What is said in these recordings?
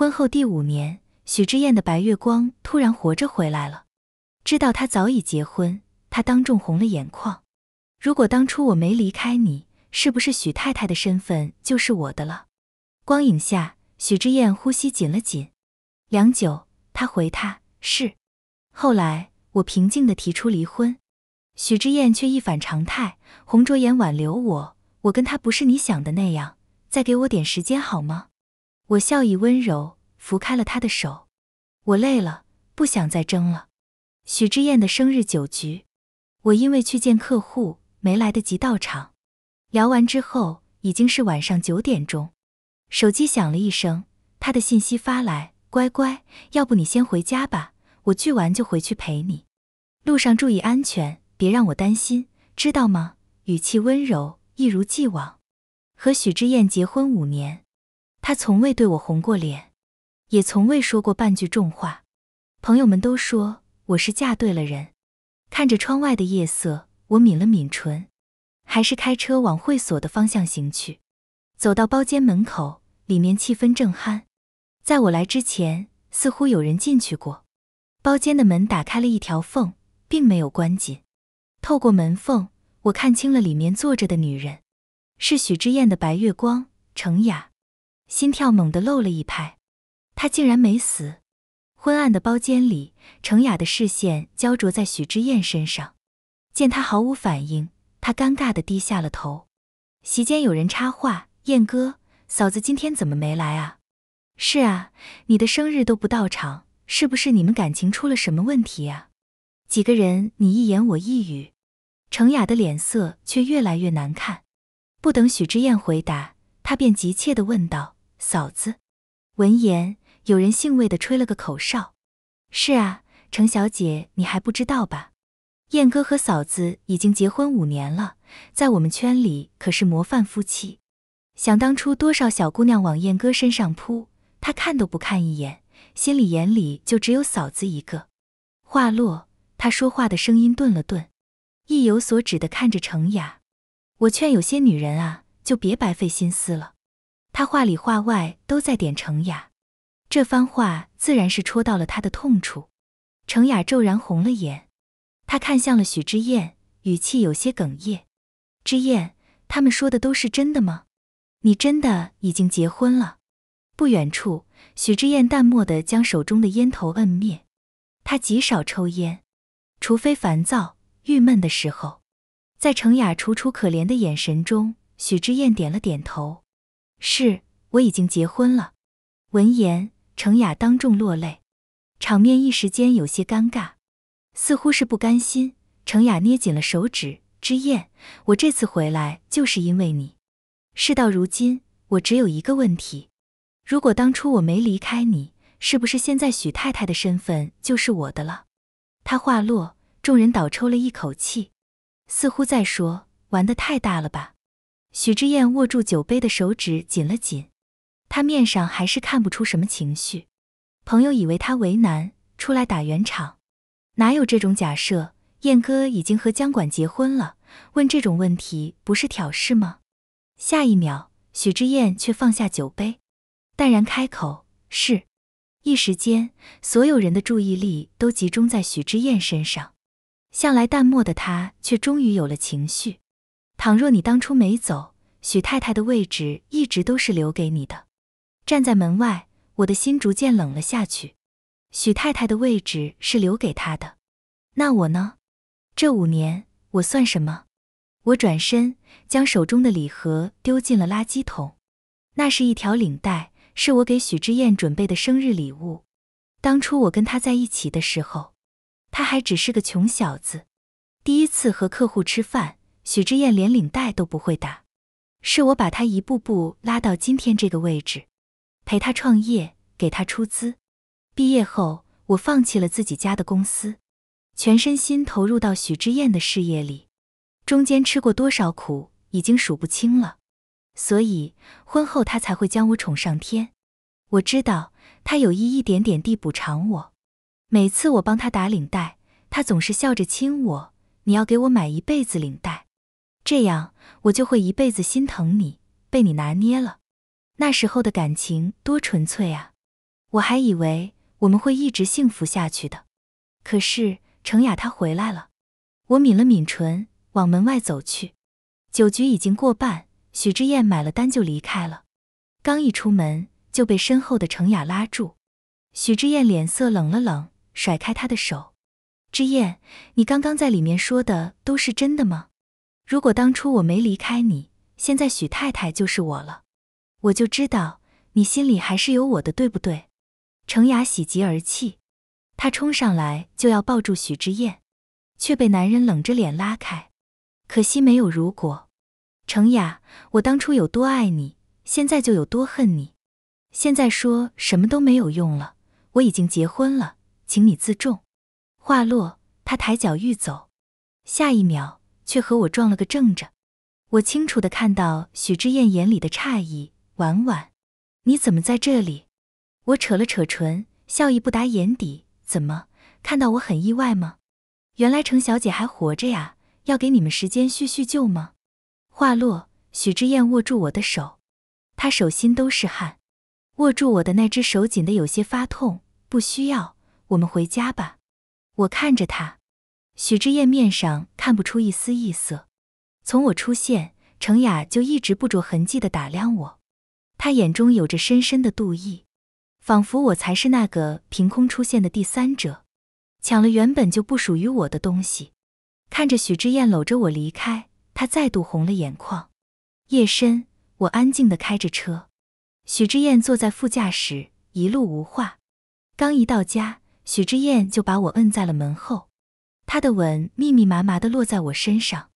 婚后第五年，许之燕的白月光突然活着回来了。知道他早已结婚，他当众红了眼眶。如果当初我没离开你，是不是许太太的身份就是我的了？光影下，许之燕呼吸紧了紧。良久，他回他是。后来我平静地提出离婚，许之燕却一反常态，红着眼挽留我。我跟他不是你想的那样，再给我点时间好吗？我笑意温柔，拂开了他的手。我累了，不想再争了。许之燕的生日酒局，我因为去见客户没来得及到场。聊完之后已经是晚上九点钟，手机响了一声，他的信息发来：乖乖，要不你先回家吧，我聚完就回去陪你。路上注意安全，别让我担心，知道吗？语气温柔，一如既往。和许之燕结婚五年。他从未对我红过脸，也从未说过半句重话。朋友们都说我是嫁对了人。看着窗外的夜色，我抿了抿唇，还是开车往会所的方向行去。走到包间门口，里面气氛正酣。在我来之前，似乎有人进去过。包间的门打开了一条缝，并没有关紧。透过门缝，我看清了里面坐着的女人，是许知燕的白月光程雅。心跳猛地漏了一拍，他竟然没死。昏暗的包间里，程雅的视线焦灼在许之燕身上，见他毫无反应，她尴尬地低下了头。席间有人插话：“燕哥，嫂子今天怎么没来啊？”“是啊，你的生日都不到场，是不是你们感情出了什么问题啊？”几个人你一言我一语，程雅的脸色却越来越难看。不等许之燕回答，她便急切地问道。嫂子，闻言，有人兴味的吹了个口哨。是啊，程小姐，你还不知道吧？燕哥和嫂子已经结婚五年了，在我们圈里可是模范夫妻。想当初，多少小姑娘往燕哥身上扑，他看都不看一眼，心里眼里就只有嫂子一个。话落，他说话的声音顿了顿，意有所指的看着程雅。我劝有些女人啊，就别白费心思了。他话里话外都在点程雅，这番话自然是戳到了他的痛处。程雅骤然红了眼，他看向了许之燕，语气有些哽咽：“之燕，他们说的都是真的吗？你真的已经结婚了？”不远处，许之燕淡漠的将手中的烟头摁灭。他极少抽烟，除非烦躁、郁闷的时候。在程雅楚楚可怜的眼神中，许之燕点了点头。是我已经结婚了。闻言，程雅当众落泪，场面一时间有些尴尬，似乎是不甘心。程雅捏紧了手指，之燕，我这次回来就是因为你。事到如今，我只有一个问题：如果当初我没离开你，是不是现在许太太的身份就是我的了？她话落，众人倒抽了一口气，似乎在说玩的太大了吧。许之燕握住酒杯的手指紧了紧，他面上还是看不出什么情绪。朋友以为他为难，出来打圆场。哪有这种假设？燕哥已经和江管结婚了，问这种问题不是挑事吗？下一秒，许之燕却放下酒杯，淡然开口：“是。”一时间，所有人的注意力都集中在许之燕身上。向来淡漠的他，却终于有了情绪。倘若你当初没走，许太太的位置一直都是留给你的。站在门外，我的心逐渐冷了下去。许太太的位置是留给她的，那我呢？这五年我算什么？我转身将手中的礼盒丢进了垃圾桶。那是一条领带，是我给许之燕准备的生日礼物。当初我跟他在一起的时候，他还只是个穷小子，第一次和客户吃饭。许之燕连领带都不会打，是我把她一步步拉到今天这个位置，陪她创业，给她出资。毕业后，我放弃了自己家的公司，全身心投入到许之燕的事业里。中间吃过多少苦，已经数不清了。所以婚后她才会将我宠上天。我知道她有意一点点地补偿我。每次我帮她打领带，她总是笑着亲我。你要给我买一辈子领带。这样，我就会一辈子心疼你，被你拿捏了。那时候的感情多纯粹啊！我还以为我们会一直幸福下去的。可是，程雅她回来了。我抿了抿唇，往门外走去。酒局已经过半，许知燕买了单就离开了。刚一出门，就被身后的程雅拉住。许知燕脸色冷了冷，甩开她的手。知燕，你刚刚在里面说的都是真的吗？如果当初我没离开你，现在许太太就是我了。我就知道你心里还是有我的，对不对？程雅喜极而泣，她冲上来就要抱住许之燕，却被男人冷着脸拉开。可惜没有如果。程雅，我当初有多爱你，现在就有多恨你。现在说什么都没有用了，我已经结婚了，请你自重。话落，他抬脚欲走，下一秒。却和我撞了个正着，我清楚的看到许之燕眼里的诧异。婉婉，你怎么在这里？我扯了扯唇，笑意不达眼底。怎么，看到我很意外吗？原来程小姐还活着呀，要给你们时间叙叙旧吗？话落，许之燕握住我的手，她手心都是汗，握住我的那只手紧得有些发痛。不需要，我们回家吧。我看着她。许之燕面上看不出一丝异色，从我出现，程雅就一直不着痕迹的打量我，她眼中有着深深的妒意，仿佛我才是那个凭空出现的第三者，抢了原本就不属于我的东西。看着许之燕搂着我离开，她再度红了眼眶。夜深，我安静的开着车，许之燕坐在副驾驶，一路无话。刚一到家，许之燕就把我摁在了门后。他的吻密密麻麻地落在我身上，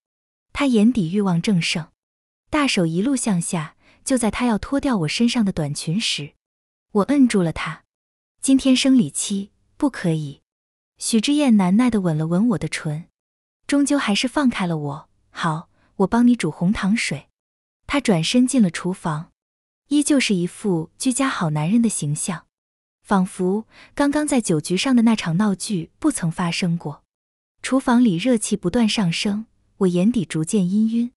他眼底欲望正盛，大手一路向下。就在他要脱掉我身上的短裙时，我摁住了他。今天生理期，不可以。许之燕难耐地吻了吻我的唇，终究还是放开了我。好，我帮你煮红糖水。他转身进了厨房，依旧是一副居家好男人的形象，仿佛刚刚在酒局上的那场闹剧不曾发生过。厨房里热气不断上升，我眼底逐渐氤氲。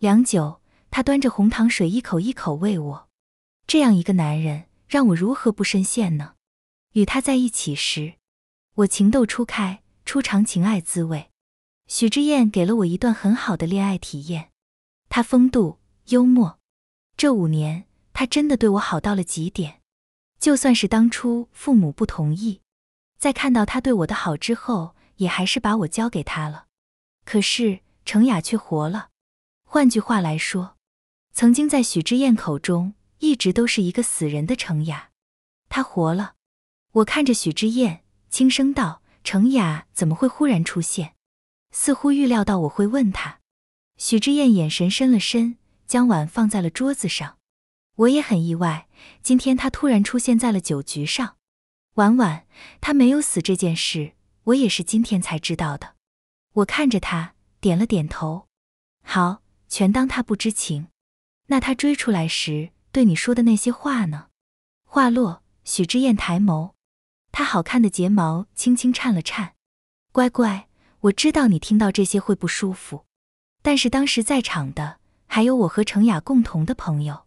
良久，他端着红糖水一口一口喂我。这样一个男人，让我如何不深陷呢？与他在一起时，我情窦初开，初尝情爱滋味。许之燕给了我一段很好的恋爱体验。他风度幽默，这五年他真的对我好到了极点。就算是当初父母不同意，在看到他对我的好之后。也还是把我交给他了，可是程雅却活了。换句话来说，曾经在许之燕口中一直都是一个死人的程雅，她活了。我看着许之燕，轻声道：“程雅怎么会忽然出现？”似乎预料到我会问他，许之燕眼神深了深，将碗放在了桌子上。我也很意外，今天他突然出现在了酒局上。婉婉，他没有死这件事。我也是今天才知道的，我看着他点了点头，好，全当他不知情。那他追出来时对你说的那些话呢？话落，许之燕抬眸，她好看的睫毛轻轻颤了颤。乖乖，我知道你听到这些会不舒服，但是当时在场的还有我和程雅共同的朋友。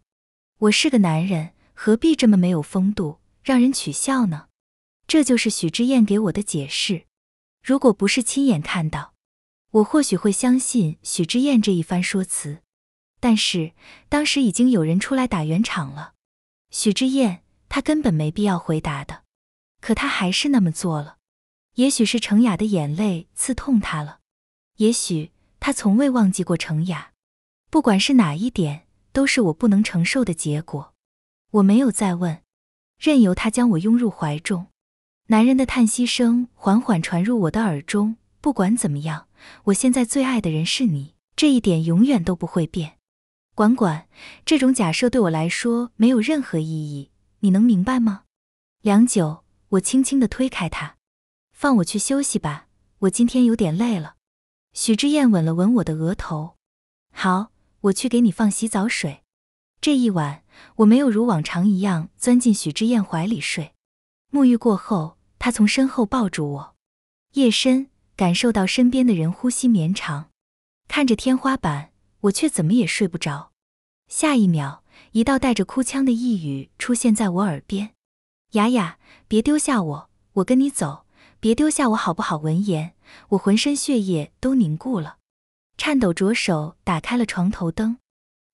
我是个男人，何必这么没有风度，让人取笑呢？这就是许之燕给我的解释。如果不是亲眼看到，我或许会相信许之燕这一番说辞。但是当时已经有人出来打圆场了，许之燕他根本没必要回答的，可他还是那么做了。也许是程雅的眼泪刺痛他了，也许他从未忘记过程雅。不管是哪一点，都是我不能承受的结果。我没有再问，任由他将我拥入怀中。男人的叹息声缓缓传入我的耳中。不管怎么样，我现在最爱的人是你，这一点永远都不会变。管管，这种假设对我来说没有任何意义，你能明白吗？良久，我轻轻的推开他，放我去休息吧，我今天有点累了。许之燕吻了吻我的额头，好，我去给你放洗澡水。这一晚，我没有如往常一样钻进许之燕怀里睡。沐浴过后。他从身后抱住我，夜深，感受到身边的人呼吸绵长，看着天花板，我却怎么也睡不着。下一秒，一道带着哭腔的呓语出现在我耳边：“雅雅，别丢下我，我跟你走，别丢下我，好不好？”闻言，我浑身血液都凝固了，颤抖着手打开了床头灯，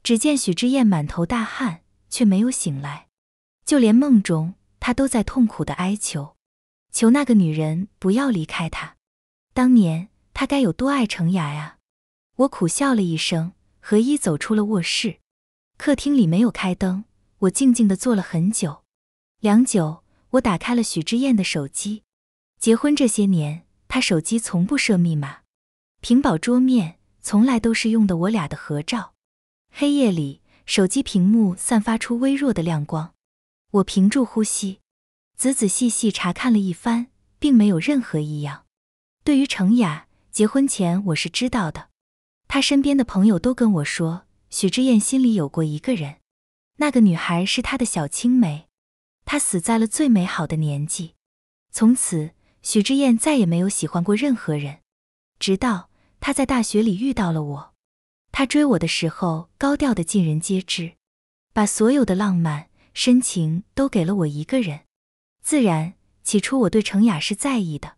只见许知燕满头大汗，却没有醒来，就连梦中，他都在痛苦的哀求。求那个女人不要离开他，当年他该有多爱程雅呀！我苦笑了一声，和衣走出了卧室。客厅里没有开灯，我静静的坐了很久。良久，我打开了许之燕的手机。结婚这些年，她手机从不设密码，屏保桌面从来都是用的我俩的合照。黑夜里，手机屏幕散发出微弱的亮光，我屏住呼吸。仔仔细细查看了一番，并没有任何异样。对于程雅结婚前，我是知道的。她身边的朋友都跟我说，许知燕心里有过一个人，那个女孩是她的小青梅，她死在了最美好的年纪。从此，许知燕再也没有喜欢过任何人，直到她在大学里遇到了我。她追我的时候，高调的尽人皆知，把所有的浪漫深情都给了我一个人。自然，起初我对程雅是在意的，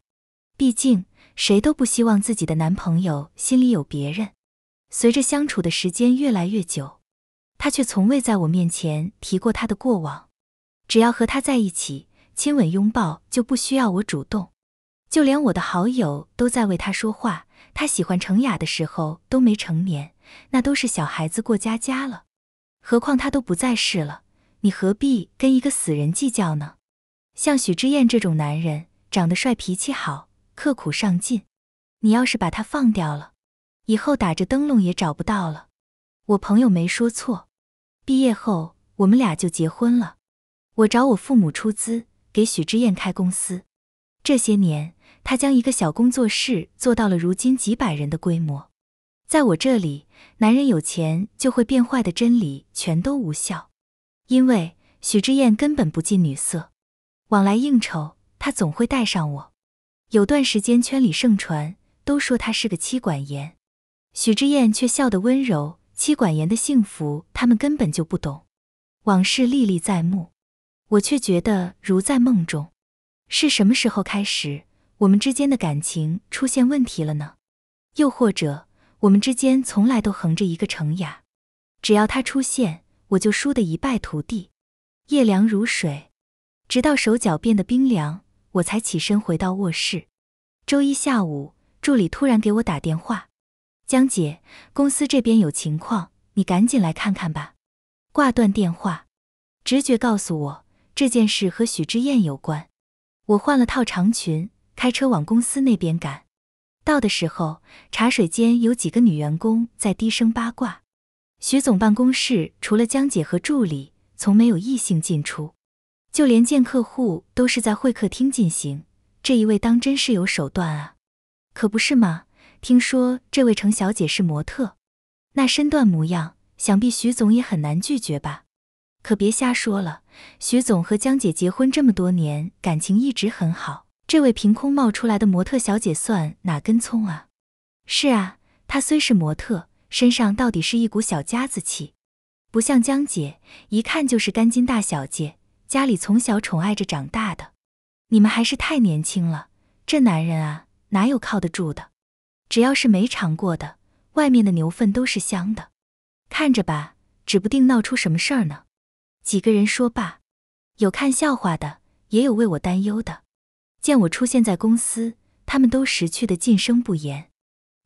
毕竟谁都不希望自己的男朋友心里有别人。随着相处的时间越来越久，他却从未在我面前提过他的过往。只要和他在一起，亲吻拥抱就不需要我主动。就连我的好友都在为他说话。他喜欢程雅的时候都没成年，那都是小孩子过家家了。何况他都不在世了，你何必跟一个死人计较呢？像许之燕这种男人，长得帅，脾气好，刻苦上进。你要是把他放掉了，以后打着灯笼也找不到了。我朋友没说错，毕业后我们俩就结婚了。我找我父母出资给许之燕开公司，这些年他将一个小工作室做到了如今几百人的规模。在我这里，男人有钱就会变坏的真理全都无效，因为许之燕根本不近女色。往来应酬，他总会带上我。有段时间，圈里盛传都说他是个妻管严，许之燕却笑得温柔。妻管严的幸福，他们根本就不懂。往事历历在目，我却觉得如在梦中。是什么时候开始，我们之间的感情出现问题了呢？又或者，我们之间从来都横着一个程雅，只要他出现，我就输得一败涂地。夜凉如水。直到手脚变得冰凉，我才起身回到卧室。周一下午，助理突然给我打电话：“江姐，公司这边有情况，你赶紧来看看吧。”挂断电话，直觉告诉我这件事和许之燕有关。我换了套长裙，开车往公司那边赶。到的时候，茶水间有几个女员工在低声八卦：“许总办公室除了江姐和助理，从没有异性进出。”就连见客户都是在会客厅进行，这一位当真是有手段啊！可不是吗？听说这位程小姐是模特，那身段模样，想必徐总也很难拒绝吧？可别瞎说了，徐总和江姐结婚这么多年，感情一直很好。这位凭空冒出来的模特小姐算哪根葱啊？是啊，她虽是模特，身上到底是一股小家子气，不像江姐，一看就是干金大小姐。家里从小宠爱着长大的，你们还是太年轻了。这男人啊，哪有靠得住的？只要是没尝过的，外面的牛粪都是香的。看着吧，指不定闹出什么事儿呢。几个人说罢，有看笑话的，也有为我担忧的。见我出现在公司，他们都识趣的噤声不言。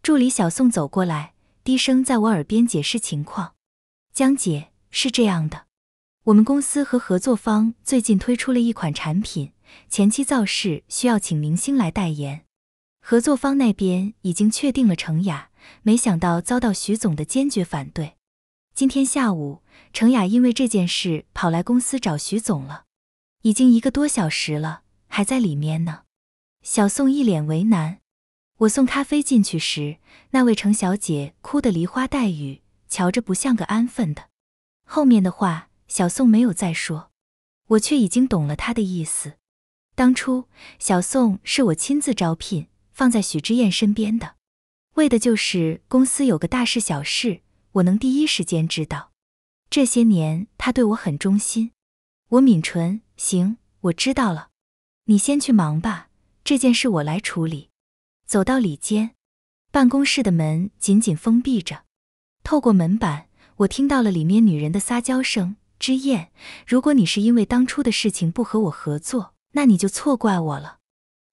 助理小宋走过来，低声在我耳边解释情况：“江姐，是这样的。”我们公司和合作方最近推出了一款产品，前期造势需要请明星来代言。合作方那边已经确定了程雅，没想到遭到徐总的坚决反对。今天下午，程雅因为这件事跑来公司找徐总了，已经一个多小时了，还在里面呢。小宋一脸为难。我送咖啡进去时，那位程小姐哭得梨花带雨，瞧着不像个安分的。后面的话。小宋没有再说，我却已经懂了他的意思。当初小宋是我亲自招聘，放在许之燕身边的，为的就是公司有个大事小事，我能第一时间知道。这些年他对我很忠心，我抿唇，行，我知道了，你先去忙吧，这件事我来处理。走到里间，办公室的门紧紧封闭着，透过门板，我听到了里面女人的撒娇声。之燕，如果你是因为当初的事情不和我合作，那你就错怪我了。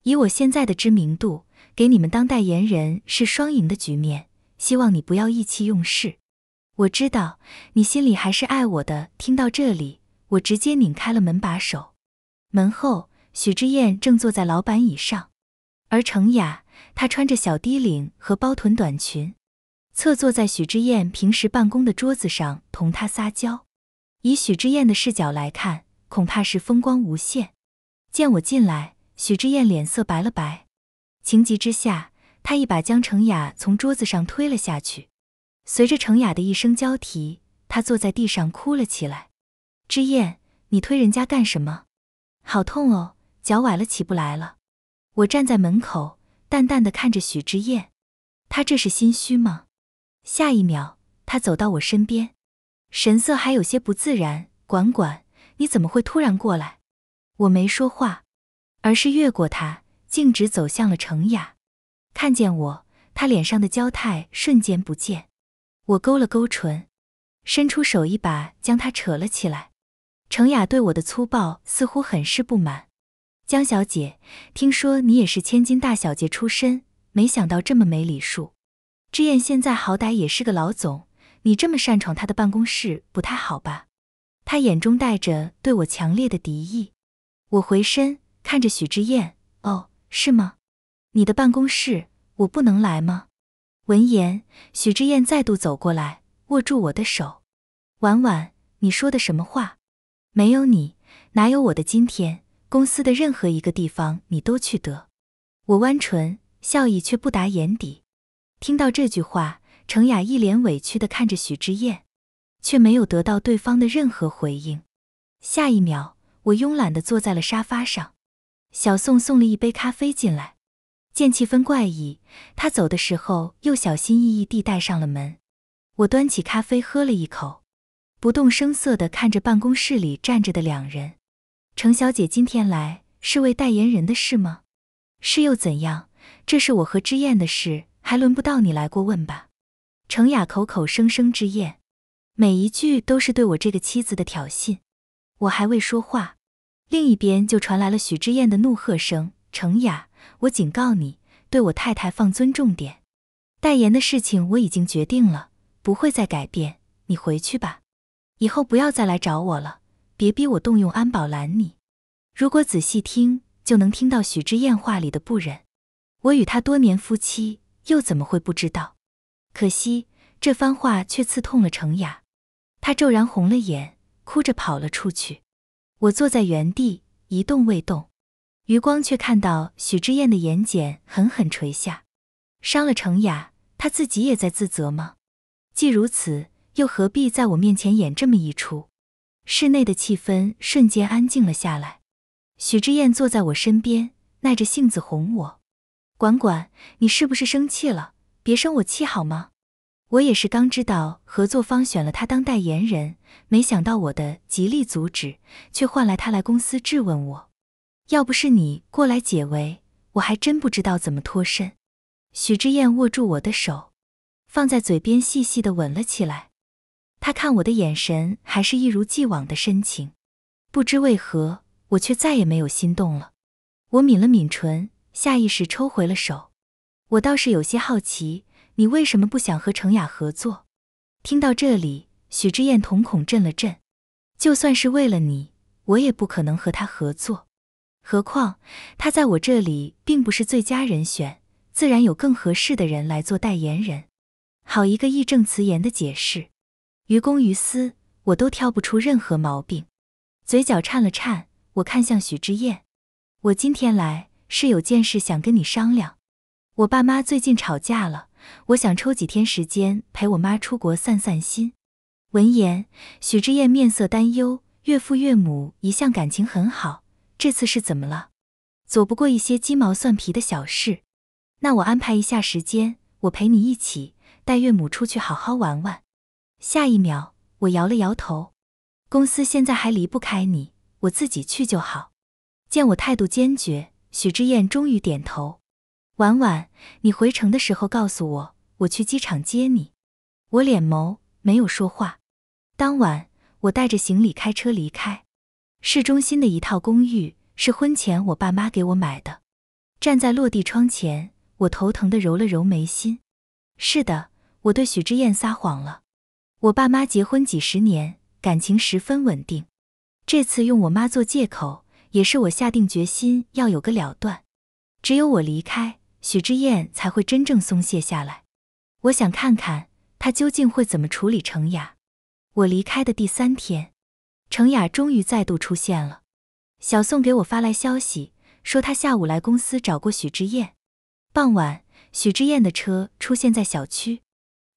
以我现在的知名度，给你们当代言人是双赢的局面，希望你不要意气用事。我知道你心里还是爱我的。听到这里，我直接拧开了门把手。门后，许之燕正坐在老板椅上，而程雅，她穿着小低领和包臀短裙，侧坐在许之燕平时办公的桌子上，同她撒娇。以许之燕的视角来看，恐怕是风光无限。见我进来，许之燕脸色白了白，情急之下，她一把将程雅从桌子上推了下去。随着程雅的一声娇啼，她坐在地上哭了起来。之燕，你推人家干什么？好痛哦，脚崴了，起不来了。我站在门口，淡淡的看着许之燕，她这是心虚吗？下一秒，她走到我身边。神色还有些不自然，管管，你怎么会突然过来？我没说话，而是越过他，径直走向了程雅。看见我，他脸上的娇态瞬间不见。我勾了勾唇，伸出手一把将他扯了起来。程雅对我的粗暴似乎很是不满。江小姐，听说你也是千金大小姐出身，没想到这么没礼数。之燕现在好歹也是个老总。你这么擅闯他的办公室不太好吧？他眼中带着对我强烈的敌意。我回身看着许之燕，哦，是吗？你的办公室我不能来吗？闻言，许之燕再度走过来，握住我的手。婉婉，你说的什么话？没有你，哪有我的今天？公司的任何一个地方你都去得。我弯唇，笑意却不达眼底。听到这句话。程雅一脸委屈地看着许之燕，却没有得到对方的任何回应。下一秒，我慵懒地坐在了沙发上。小宋送了一杯咖啡进来，见气氛怪异，他走的时候又小心翼翼地带上了门。我端起咖啡喝了一口，不动声色地看着办公室里站着的两人。程小姐今天来是为代言人的事吗？是又怎样？这是我和之燕的事，还轮不到你来过问吧？程雅口口声声之言，每一句都是对我这个妻子的挑衅。我还未说话，另一边就传来了许之燕的怒喝声：“程雅，我警告你，对我太太放尊重点。代言的事情我已经决定了，不会再改变。你回去吧，以后不要再来找我了，别逼我动用安保拦你。如果仔细听，就能听到许之燕话里的不忍。我与他多年夫妻，又怎么会不知道？”可惜，这番话却刺痛了程雅，她骤然红了眼，哭着跑了出去。我坐在原地一动未动，余光却看到许之燕的眼睑狠狠垂下。伤了程雅，她自己也在自责吗？既如此，又何必在我面前演这么一出？室内的气氛瞬间安静了下来。许之燕坐在我身边，耐着性子哄我：“管管，你是不是生气了？”别生我气好吗？我也是刚知道合作方选了他当代言人，没想到我的极力阻止，却换来他来公司质问我。要不是你过来解围，我还真不知道怎么脱身。许之燕握住我的手，放在嘴边细细的吻了起来。他看我的眼神还是一如既往的深情，不知为何，我却再也没有心动了。我抿了抿唇，下意识抽回了手。我倒是有些好奇，你为什么不想和程雅合作？听到这里，许之燕瞳孔震了震。就算是为了你，我也不可能和他合作。何况他在我这里并不是最佳人选，自然有更合适的人来做代言人。好一个义正辞严的解释，于公于私，我都挑不出任何毛病。嘴角颤了颤，我看向许之燕。我今天来是有件事想跟你商量。我爸妈最近吵架了，我想抽几天时间陪我妈出国散散心。闻言，许之燕面色担忧，岳父岳母一向感情很好，这次是怎么了？躲不过一些鸡毛蒜皮的小事。那我安排一下时间，我陪你一起带岳母出去好好玩玩。下一秒，我摇了摇头，公司现在还离不开你，我自己去就好。见我态度坚决，许之燕终于点头。婉婉，你回城的时候告诉我，我去机场接你。我脸眸，没有说话。当晚，我带着行李开车离开。市中心的一套公寓是婚前我爸妈给我买的。站在落地窗前，我头疼的揉了揉眉心。是的，我对许之燕撒谎了。我爸妈结婚几十年，感情十分稳定。这次用我妈做借口，也是我下定决心要有个了断。只有我离开。许之燕才会真正松懈下来。我想看看他究竟会怎么处理程雅。我离开的第三天，程雅终于再度出现了。小宋给我发来消息，说他下午来公司找过许之燕。傍晚，许之燕的车出现在小区。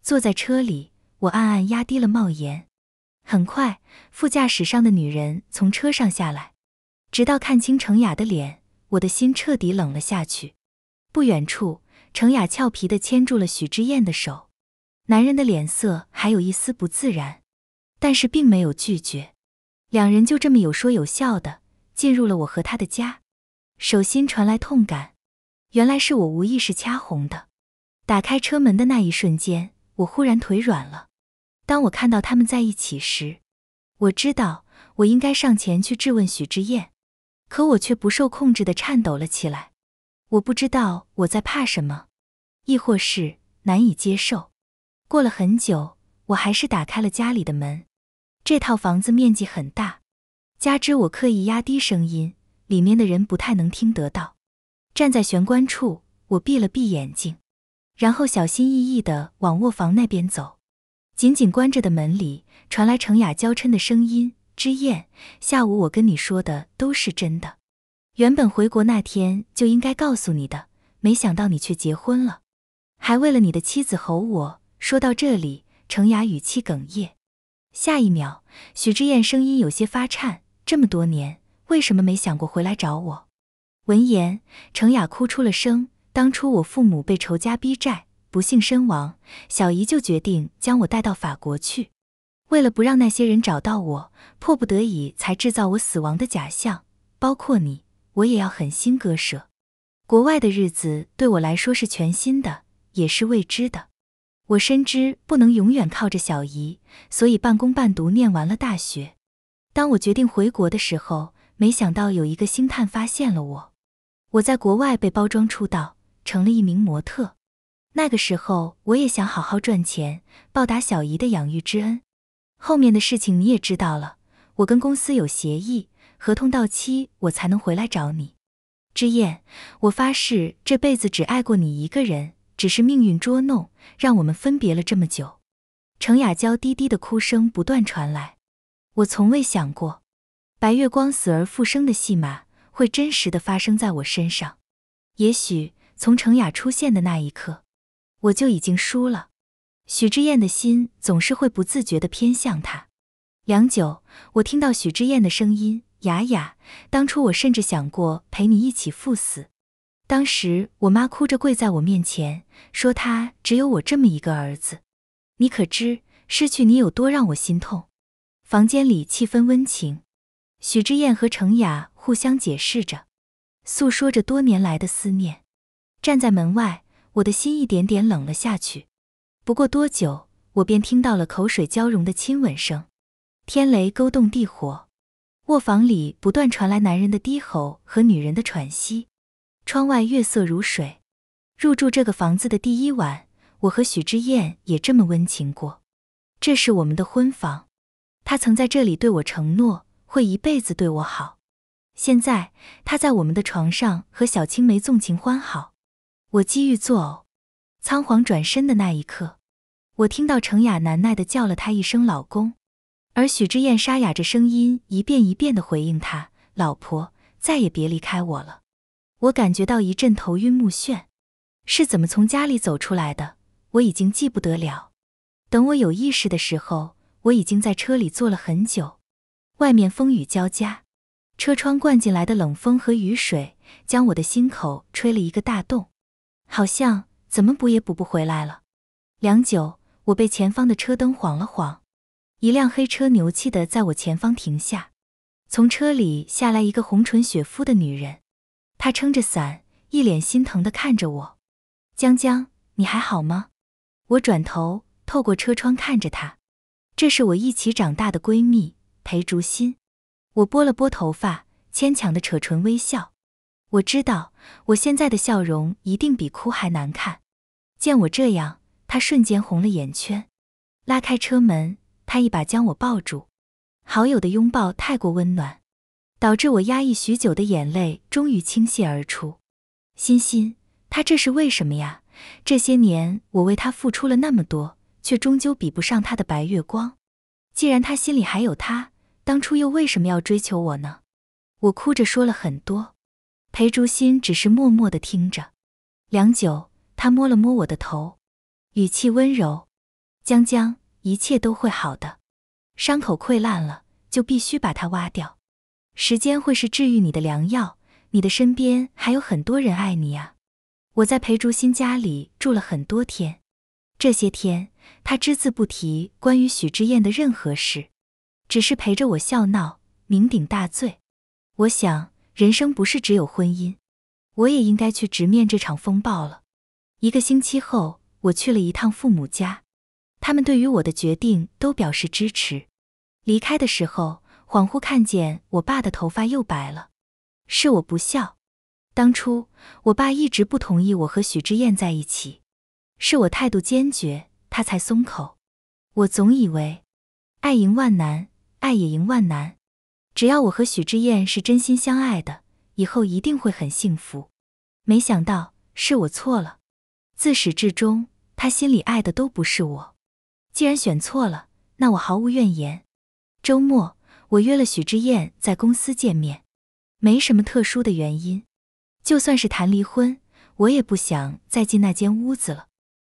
坐在车里，我暗暗压低了帽檐。很快，副驾驶上的女人从车上下来。直到看清程雅的脸，我的心彻底冷了下去。不远处，程雅俏皮的牵住了许之燕的手，男人的脸色还有一丝不自然，但是并没有拒绝，两人就这么有说有笑的进入了我和他的家，手心传来痛感，原来是我无意识掐红的。打开车门的那一瞬间，我忽然腿软了。当我看到他们在一起时，我知道我应该上前去质问许之燕，可我却不受控制的颤抖了起来。我不知道我在怕什么，亦或是难以接受。过了很久，我还是打开了家里的门。这套房子面积很大，加之我刻意压低声音，里面的人不太能听得到。站在玄关处，我闭了闭眼睛，然后小心翼翼的往卧房那边走。紧紧关着的门里传来程雅娇嗔的声音：“之燕，下午我跟你说的都是真的。”原本回国那天就应该告诉你的，没想到你却结婚了，还为了你的妻子吼我。说到这里，程雅语气哽咽。下一秒，许之燕声音有些发颤。这么多年，为什么没想过回来找我？闻言，程雅哭出了声。当初我父母被仇家逼债，不幸身亡，小姨就决定将我带到法国去。为了不让那些人找到我，迫不得已才制造我死亡的假象，包括你。我也要狠心割舍，国外的日子对我来说是全新的，也是未知的。我深知不能永远靠着小姨，所以半工半读念完了大学。当我决定回国的时候，没想到有一个星探发现了我。我在国外被包装出道，成了一名模特。那个时候，我也想好好赚钱，报答小姨的养育之恩。后面的事情你也知道了，我跟公司有协议。合同到期，我才能回来找你，之燕。我发誓这辈子只爱过你一个人，只是命运捉弄，让我们分别了这么久。程雅娇低低的哭声不断传来，我从未想过，白月光死而复生的戏码会真实的发生在我身上。也许从程雅出现的那一刻，我就已经输了。许之燕的心总是会不自觉的偏向他。良久，我听到许之燕的声音。雅雅，当初我甚至想过陪你一起赴死。当时我妈哭着跪在我面前，说她只有我这么一个儿子。你可知失去你有多让我心痛？房间里气氛温情，许之燕和程雅互相解释着，诉说着多年来的思念。站在门外，我的心一点点冷了下去。不过多久，我便听到了口水交融的亲吻声，天雷勾动地火。卧房里不断传来男人的低吼和女人的喘息，窗外月色如水。入住这个房子的第一晚，我和许之燕也这么温情过。这是我们的婚房，他曾在这里对我承诺会一辈子对我好。现在他在我们的床上和小青梅纵情欢好，我机欲作呕。仓皇转身的那一刻，我听到程雅难耐的叫了他一声老公。而许之燕沙哑着声音一遍一遍地回应他：“老婆，再也别离开我了。”我感觉到一阵头晕目眩，是怎么从家里走出来的，我已经记不得了。等我有意识的时候，我已经在车里坐了很久。外面风雨交加，车窗灌进来的冷风和雨水将我的心口吹了一个大洞，好像怎么补也补不回来了。良久，我被前方的车灯晃了晃。一辆黑车牛气的在我前方停下，从车里下来一个红唇雪肤的女人，她撑着伞，一脸心疼的看着我。江江，你还好吗？我转头透过车窗看着她，这是我一起长大的闺蜜裴竹心。我拨了拨头发，牵强的扯唇微笑。我知道我现在的笑容一定比哭还难看。见我这样，她瞬间红了眼圈，拉开车门。他一把将我抱住，好友的拥抱太过温暖，导致我压抑许久的眼泪终于倾泻而出。欣欣，他这是为什么呀？这些年我为他付出了那么多，却终究比不上他的白月光。既然他心里还有她，当初又为什么要追求我呢？我哭着说了很多，裴竹心只是默默地听着。良久，他摸了摸我的头，语气温柔：“江江。”一切都会好的，伤口溃烂了就必须把它挖掉。时间会是治愈你的良药，你的身边还有很多人爱你啊！我在裴竹新家里住了很多天，这些天他只字不提关于许之燕的任何事，只是陪着我笑闹，酩酊大醉。我想，人生不是只有婚姻，我也应该去直面这场风暴了。一个星期后，我去了一趟父母家。他们对于我的决定都表示支持。离开的时候，恍惚看见我爸的头发又白了。是我不孝。当初我爸一直不同意我和许之燕在一起，是我态度坚决，他才松口。我总以为，爱迎万难，爱也迎万难。只要我和许之燕是真心相爱的，以后一定会很幸福。没想到是我错了。自始至终，他心里爱的都不是我。既然选错了，那我毫无怨言。周末，我约了许之燕在公司见面，没什么特殊的原因。就算是谈离婚，我也不想再进那间屋子了。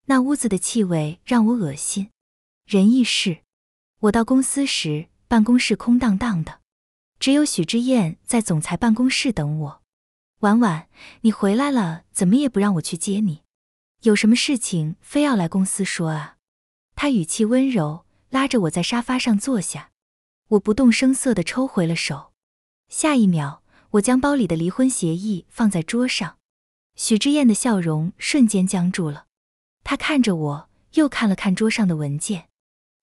那屋子的气味让我恶心。人亦是。我到公司时，办公室空荡荡的，只有许之燕在总裁办公室等我。婉婉，你回来了，怎么也不让我去接你？有什么事情非要来公司说啊？他语气温柔，拉着我在沙发上坐下。我不动声色地抽回了手。下一秒，我将包里的离婚协议放在桌上。许之燕的笑容瞬间僵住了。她看着我，又看了看桌上的文件，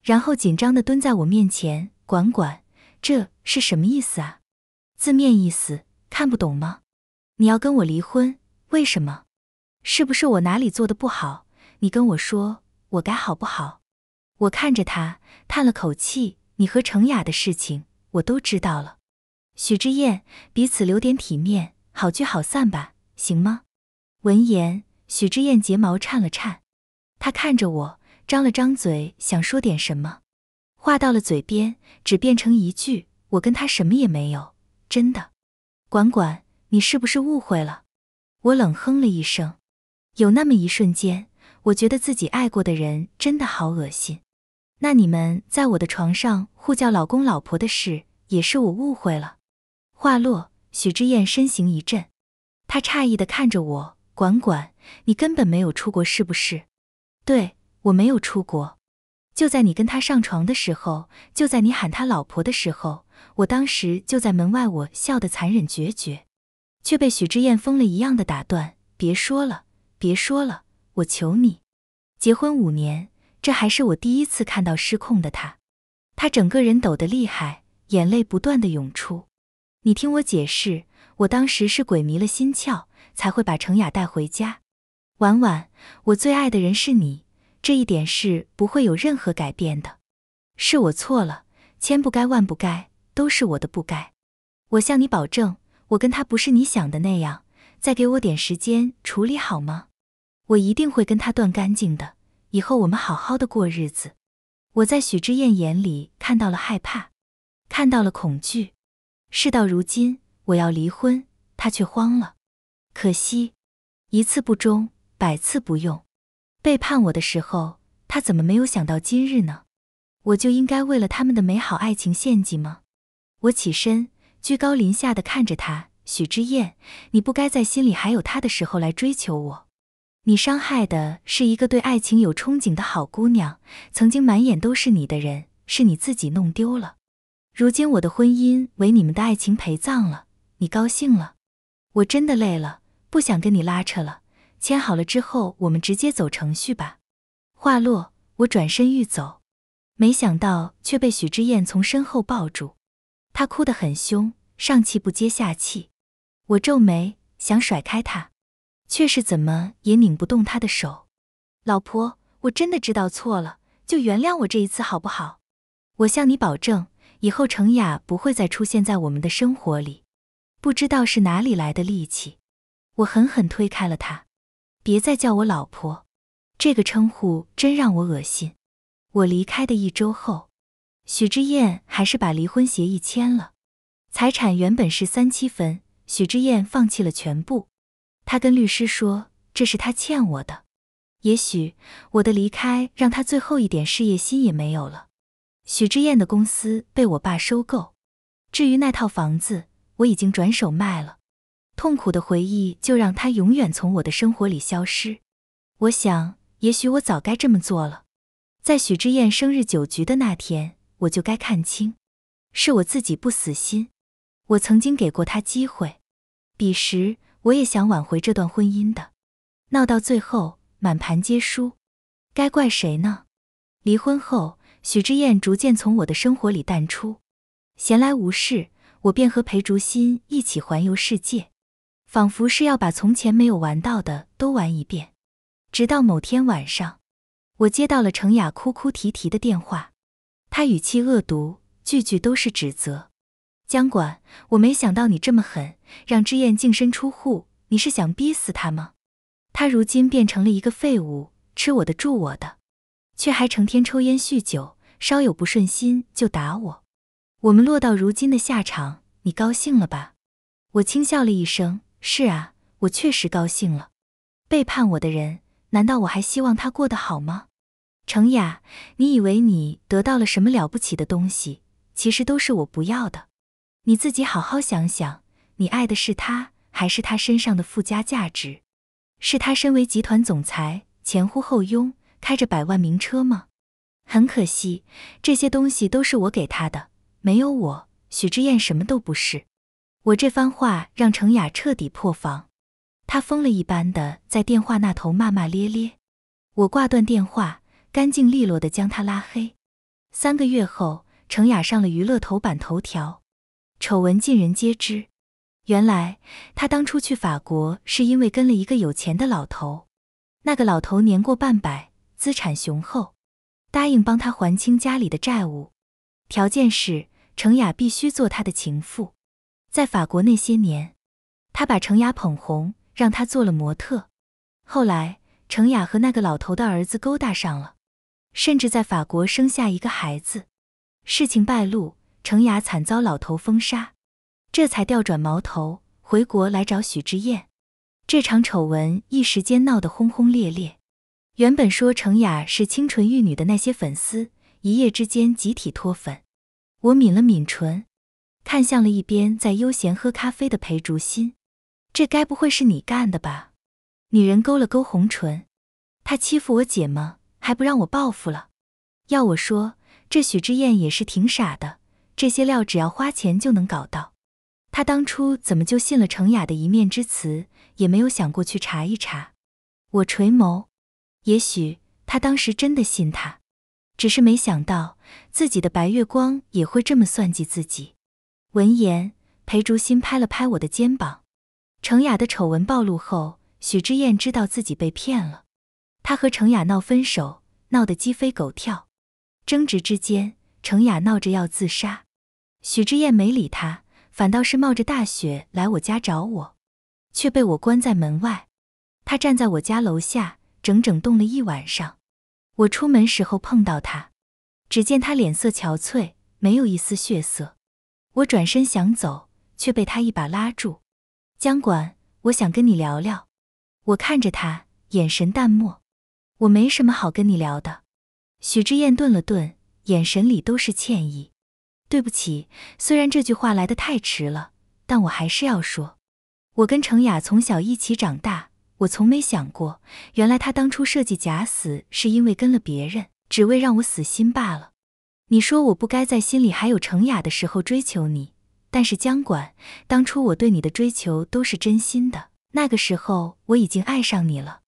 然后紧张地蹲在我面前：“管管，这是什么意思啊？字面意思看不懂吗？你要跟我离婚，为什么？是不是我哪里做的不好？你跟我说，我改好不好？”我看着他，叹了口气：“你和程雅的事情，我都知道了。”许之燕，彼此留点体面，好聚好散吧，行吗？闻言，许之燕睫毛颤了颤，她看着我，张了张嘴，想说点什么，话到了嘴边，只变成一句：“我跟他什么也没有，真的。”管管，你是不是误会了？我冷哼了一声。有那么一瞬间，我觉得自己爱过的人真的好恶心。那你们在我的床上互叫老公老婆的事，也是我误会了。话落，许之燕身形一震，她诧异的看着我：“管管，你根本没有出国是不是？对我没有出国。就在你跟他上床的时候，就在你喊他老婆的时候，我当时就在门外，我笑得残忍决绝，却被许之燕疯了一样的打断：别说了，别说了，我求你。结婚五年。”这还是我第一次看到失控的他，他整个人抖得厉害，眼泪不断的涌出。你听我解释，我当时是鬼迷了心窍，才会把程雅带回家。婉婉，我最爱的人是你，这一点是不会有任何改变的。是我错了，千不该万不该，都是我的不该。我向你保证，我跟他不是你想的那样。再给我点时间处理好吗？我一定会跟他断干净的。以后我们好好的过日子。我在许之燕眼里看到了害怕，看到了恐惧。事到如今，我要离婚，她却慌了。可惜，一次不忠，百次不用。背叛我的时候，他怎么没有想到今日呢？我就应该为了他们的美好爱情献祭吗？我起身，居高临下的看着他，许之燕，你不该在心里还有他的时候来追求我。你伤害的是一个对爱情有憧憬的好姑娘，曾经满眼都是你的人，是你自己弄丢了。如今我的婚姻为你们的爱情陪葬了，你高兴了？我真的累了，不想跟你拉扯了。签好了之后，我们直接走程序吧。话落，我转身欲走，没想到却被许之燕从身后抱住，她哭得很凶，上气不接下气。我皱眉，想甩开她。却是怎么也拧不动他的手。老婆，我真的知道错了，就原谅我这一次好不好？我向你保证，以后程雅不会再出现在我们的生活里。不知道是哪里来的力气，我狠狠推开了他。别再叫我老婆，这个称呼真让我恶心。我离开的一周后，许之燕还是把离婚协议签了。财产原本是三七分，许之燕放弃了全部。他跟律师说：“这是他欠我的，也许我的离开让他最后一点事业心也没有了。”许之燕的公司被我爸收购，至于那套房子，我已经转手卖了。痛苦的回忆就让他永远从我的生活里消失。我想，也许我早该这么做了。在许之燕生日酒局的那天，我就该看清，是我自己不死心。我曾经给过他机会，彼时。我也想挽回这段婚姻的，闹到最后满盘皆输，该怪谁呢？离婚后，许之燕逐渐从我的生活里淡出，闲来无事，我便和裴竹心一起环游世界，仿佛是要把从前没有玩到的都玩一遍。直到某天晚上，我接到了程雅哭哭啼啼的电话，她语气恶毒，句句都是指责。江管，我没想到你这么狠，让之燕净身出户，你是想逼死她吗？她如今变成了一个废物，吃我的住我的，却还成天抽烟酗酒，稍有不顺心就打我。我们落到如今的下场，你高兴了吧？我轻笑了一声，是啊，我确实高兴了。背叛我的人，难道我还希望他过得好吗？程雅，你以为你得到了什么了不起的东西？其实都是我不要的。你自己好好想想，你爱的是他，还是他身上的附加价值？是他身为集团总裁前呼后拥，开着百万名车吗？很可惜，这些东西都是我给他的。没有我，许之燕什么都不是。我这番话让程雅彻底破防，她疯了一般的在电话那头骂骂咧咧。我挂断电话，干净利落的将她拉黑。三个月后，程雅上了娱乐头版头条。丑闻尽人皆知，原来他当初去法国是因为跟了一个有钱的老头，那个老头年过半百，资产雄厚，答应帮他还清家里的债务，条件是程雅必须做他的情妇。在法国那些年，他把程雅捧红，让她做了模特。后来程雅和那个老头的儿子勾搭上了，甚至在法国生下一个孩子，事情败露。程雅惨遭老头封杀，这才调转矛头回国来找许知燕。这场丑闻一时间闹得轰轰烈烈，原本说程雅是清纯玉女的那些粉丝，一夜之间集体脱粉。我抿了抿唇，看向了一边在悠闲喝咖啡的裴竹心，这该不会是你干的吧？女人勾了勾红唇，她欺负我姐吗？还不让我报复了？要我说，这许之燕也是挺傻的。这些料只要花钱就能搞到。他当初怎么就信了程雅的一面之词，也没有想过去查一查？我垂眸，也许他当时真的信他，只是没想到自己的白月光也会这么算计自己。闻言，裴竹心拍了拍我的肩膀。程雅的丑闻暴露后，许之燕知道自己被骗了，他和程雅闹分手，闹得鸡飞狗跳，争执之间，程雅闹着要自杀。许之燕没理他，反倒是冒着大雪来我家找我，却被我关在门外。他站在我家楼下，整整冻了一晚上。我出门时候碰到他，只见他脸色憔悴，没有一丝血色。我转身想走，却被他一把拉住。江管，我想跟你聊聊。我看着他，眼神淡漠。我没什么好跟你聊的。许之燕顿了顿，眼神里都是歉意。对不起，虽然这句话来的太迟了，但我还是要说，我跟程雅从小一起长大，我从没想过，原来她当初设计假死是因为跟了别人，只为让我死心罢了。你说我不该在心里还有程雅的时候追求你，但是江管，当初我对你的追求都是真心的，那个时候我已经爱上你了。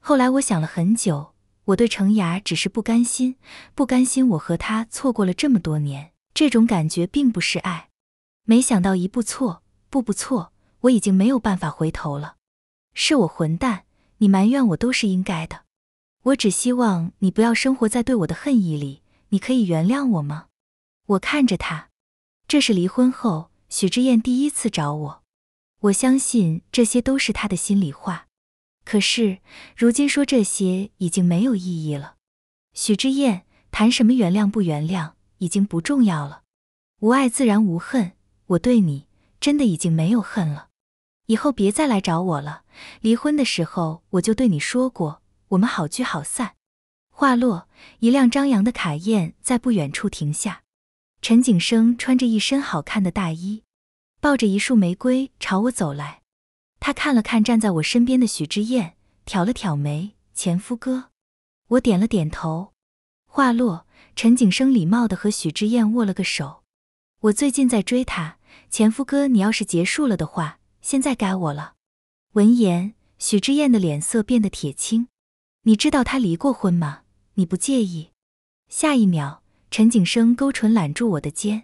后来我想了很久，我对程雅只是不甘心，不甘心我和他错过了这么多年。这种感觉并不是爱，没想到一步错，步步错，我已经没有办法回头了。是我混蛋，你埋怨我都是应该的。我只希望你不要生活在对我的恨意里，你可以原谅我吗？我看着他，这是离婚后许之燕第一次找我。我相信这些都是他的心里话，可是如今说这些已经没有意义了。许之燕，谈什么原谅不原谅？已经不重要了，无爱自然无恨，我对你真的已经没有恨了。以后别再来找我了。离婚的时候我就对你说过，我们好聚好散。话落，一辆张扬的卡宴在不远处停下。陈景生穿着一身好看的大衣，抱着一束玫瑰朝我走来。他看了看站在我身边的许之燕，挑了挑眉：“前夫哥。”我点了点头。话落。陈景生礼貌地和许之燕握了个手。我最近在追她，前夫哥，你要是结束了的话，现在该我了。闻言，许之燕的脸色变得铁青。你知道她离过婚吗？你不介意？下一秒，陈景生勾唇揽住我的肩。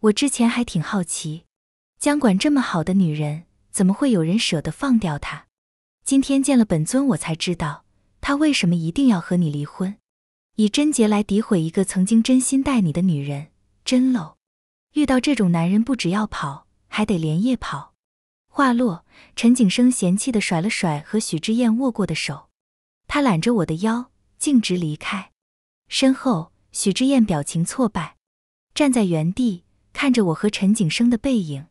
我之前还挺好奇，江管这么好的女人，怎么会有人舍得放掉她？今天见了本尊，我才知道她为什么一定要和你离婚。以贞洁来诋毁一个曾经真心待你的女人，真 low。遇到这种男人，不只要跑，还得连夜跑。话落，陈景生嫌弃的甩了甩和许之燕握过的手，他揽着我的腰，径直离开。身后，许之燕表情挫败，站在原地看着我和陈景生的背影。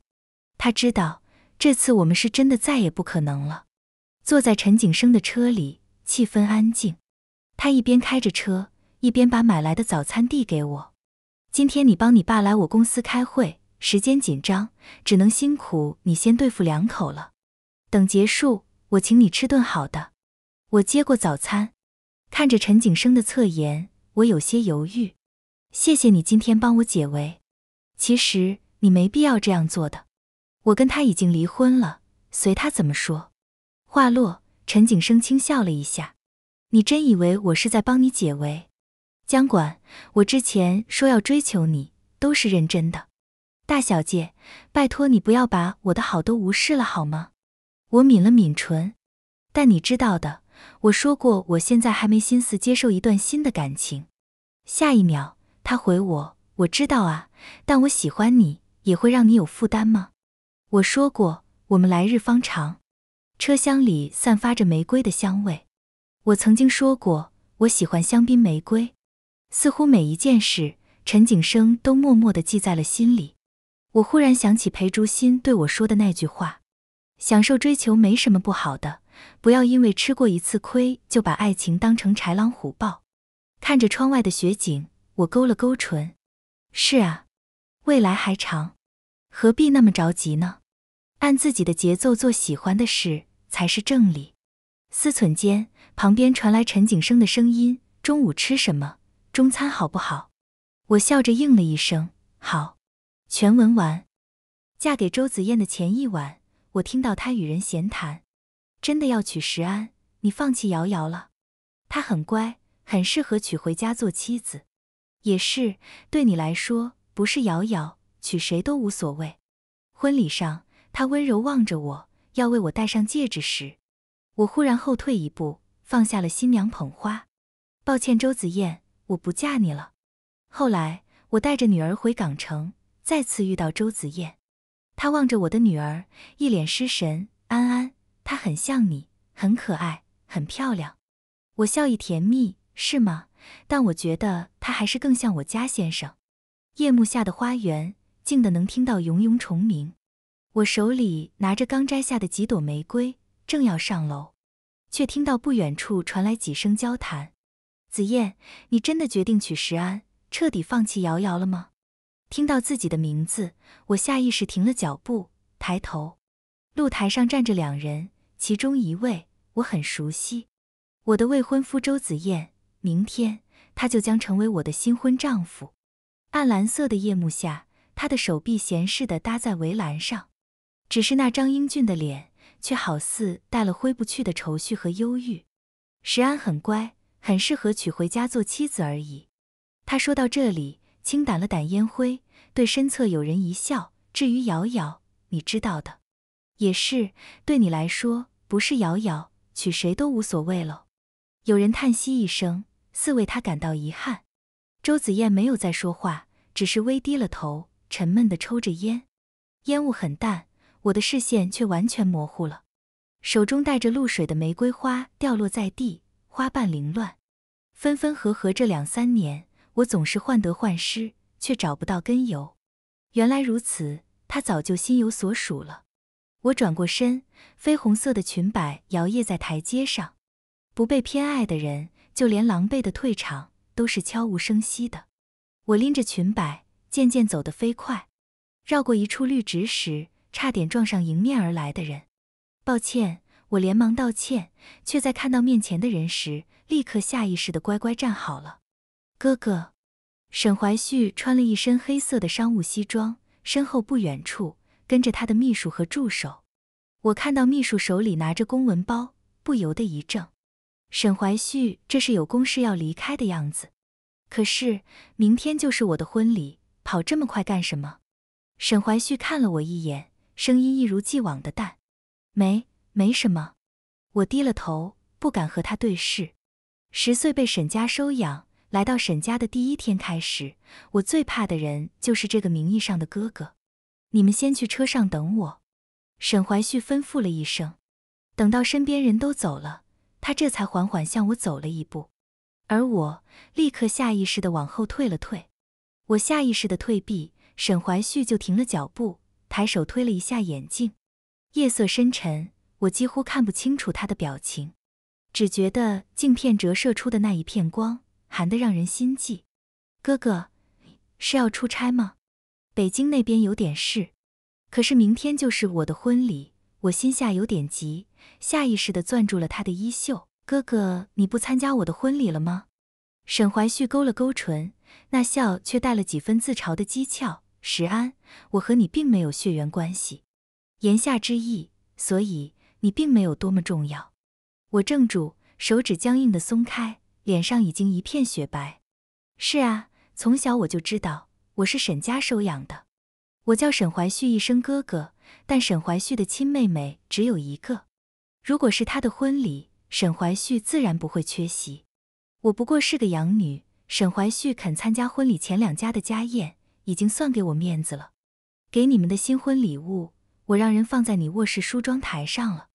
他知道，这次我们是真的再也不可能了。坐在陈景生的车里，气氛安静。他一边开着车。一边把买来的早餐递给我，今天你帮你爸来我公司开会，时间紧张，只能辛苦你先对付两口了。等结束，我请你吃顿好的。我接过早餐，看着陈景生的侧颜，我有些犹豫。谢谢你今天帮我解围，其实你没必要这样做的。我跟他已经离婚了，随他怎么说。话落，陈景生轻笑了一下。你真以为我是在帮你解围？江管，我之前说要追求你，都是认真的。大小姐，拜托你不要把我的好都无视了，好吗？我抿了抿唇，但你知道的，我说过我现在还没心思接受一段新的感情。下一秒，他回我：“我知道啊，但我喜欢你，也会让你有负担吗？”我说过，我们来日方长。车厢里散发着玫瑰的香味。我曾经说过，我喜欢香槟玫瑰。似乎每一件事，陈景生都默默地记在了心里。我忽然想起裴竹心对我说的那句话：“享受追求没什么不好的，不要因为吃过一次亏就把爱情当成豺狼虎豹。”看着窗外的雪景，我勾了勾唇：“是啊，未来还长，何必那么着急呢？按自己的节奏做喜欢的事才是正理。”思忖间，旁边传来陈景生的声音：“中午吃什么？”中餐好不好？我笑着应了一声，好。全文完。嫁给周子燕的前一晚，我听到她与人闲谈，真的要娶石安？你放弃瑶瑶了？她很乖，很适合娶回家做妻子。也是，对你来说，不是瑶瑶，娶谁都无所谓。婚礼上，她温柔望着我，要为我戴上戒指时，我忽然后退一步，放下了新娘捧花。抱歉，周子燕。我不嫁你了。后来，我带着女儿回港城，再次遇到周子燕。她望着我的女儿，一脸失神。安安，她很像你，很可爱，很漂亮。我笑意甜蜜，是吗？但我觉得她还是更像我家先生。夜幕下的花园，静的能听到虫鸣。我手里拿着刚摘下的几朵玫瑰，正要上楼，却听到不远处传来几声交谈。紫燕，你真的决定娶石安，彻底放弃瑶瑶了吗？听到自己的名字，我下意识停了脚步，抬头，露台上站着两人，其中一位我很熟悉，我的未婚夫周子燕，明天他就将成为我的新婚丈夫。暗蓝色的夜幕下，他的手臂闲适地搭在围栏上，只是那张英俊的脸却好似带了挥不去的愁绪和忧郁。石安很乖。很适合娶回家做妻子而已。他说到这里，轻掸了掸烟灰，对身侧有人一笑。至于瑶瑶，你知道的，也是对你来说，不是瑶瑶，娶谁都无所谓了。有人叹息一声，似为他感到遗憾。周子燕没有再说话，只是微低了头，沉闷地抽着烟。烟雾很淡，我的视线却完全模糊了。手中带着露水的玫瑰花掉落在地。花瓣凌乱，分分合合。这两三年，我总是患得患失，却找不到根由。原来如此，他早就心有所属了。我转过身，绯红色的裙摆摇曳在台阶上。不被偏爱的人，就连狼狈的退场都是悄无声息的。我拎着裙摆，渐渐走得飞快。绕过一处绿植时，差点撞上迎面而来的人。抱歉。我连忙道歉，却在看到面前的人时，立刻下意识的乖乖站好了。哥哥，沈怀旭穿了一身黑色的商务西装，身后不远处跟着他的秘书和助手。我看到秘书手里拿着公文包，不由得一怔。沈怀旭这是有公事要离开的样子，可是明天就是我的婚礼，跑这么快干什么？沈怀旭看了我一眼，声音一如既往的淡，没。没什么，我低了头，不敢和他对视。十岁被沈家收养，来到沈家的第一天开始，我最怕的人就是这个名义上的哥哥。你们先去车上等我。”沈怀旭吩咐了一声。等到身边人都走了，他这才缓缓向我走了一步，而我立刻下意识地往后退了退。我下意识的退避，沈怀旭就停了脚步，抬手推了一下眼镜。夜色深沉。我几乎看不清楚他的表情，只觉得镜片折射出的那一片光寒得让人心悸。哥哥是要出差吗？北京那边有点事，可是明天就是我的婚礼，我心下有点急，下意识地攥住了他的衣袖。哥哥，你不参加我的婚礼了吗？沈怀旭勾了勾唇，那笑却带了几分自嘲的讥诮。石安，我和你并没有血缘关系，言下之意，所以。你并没有多么重要，我怔住，手指僵硬的松开，脸上已经一片雪白。是啊，从小我就知道我是沈家收养的，我叫沈怀旭一声哥哥，但沈怀旭的亲妹妹只有一个。如果是他的婚礼，沈怀旭自然不会缺席。我不过是个养女，沈怀旭肯参加婚礼前两家的家宴，已经算给我面子了。给你们的新婚礼物，我让人放在你卧室梳妆台上了。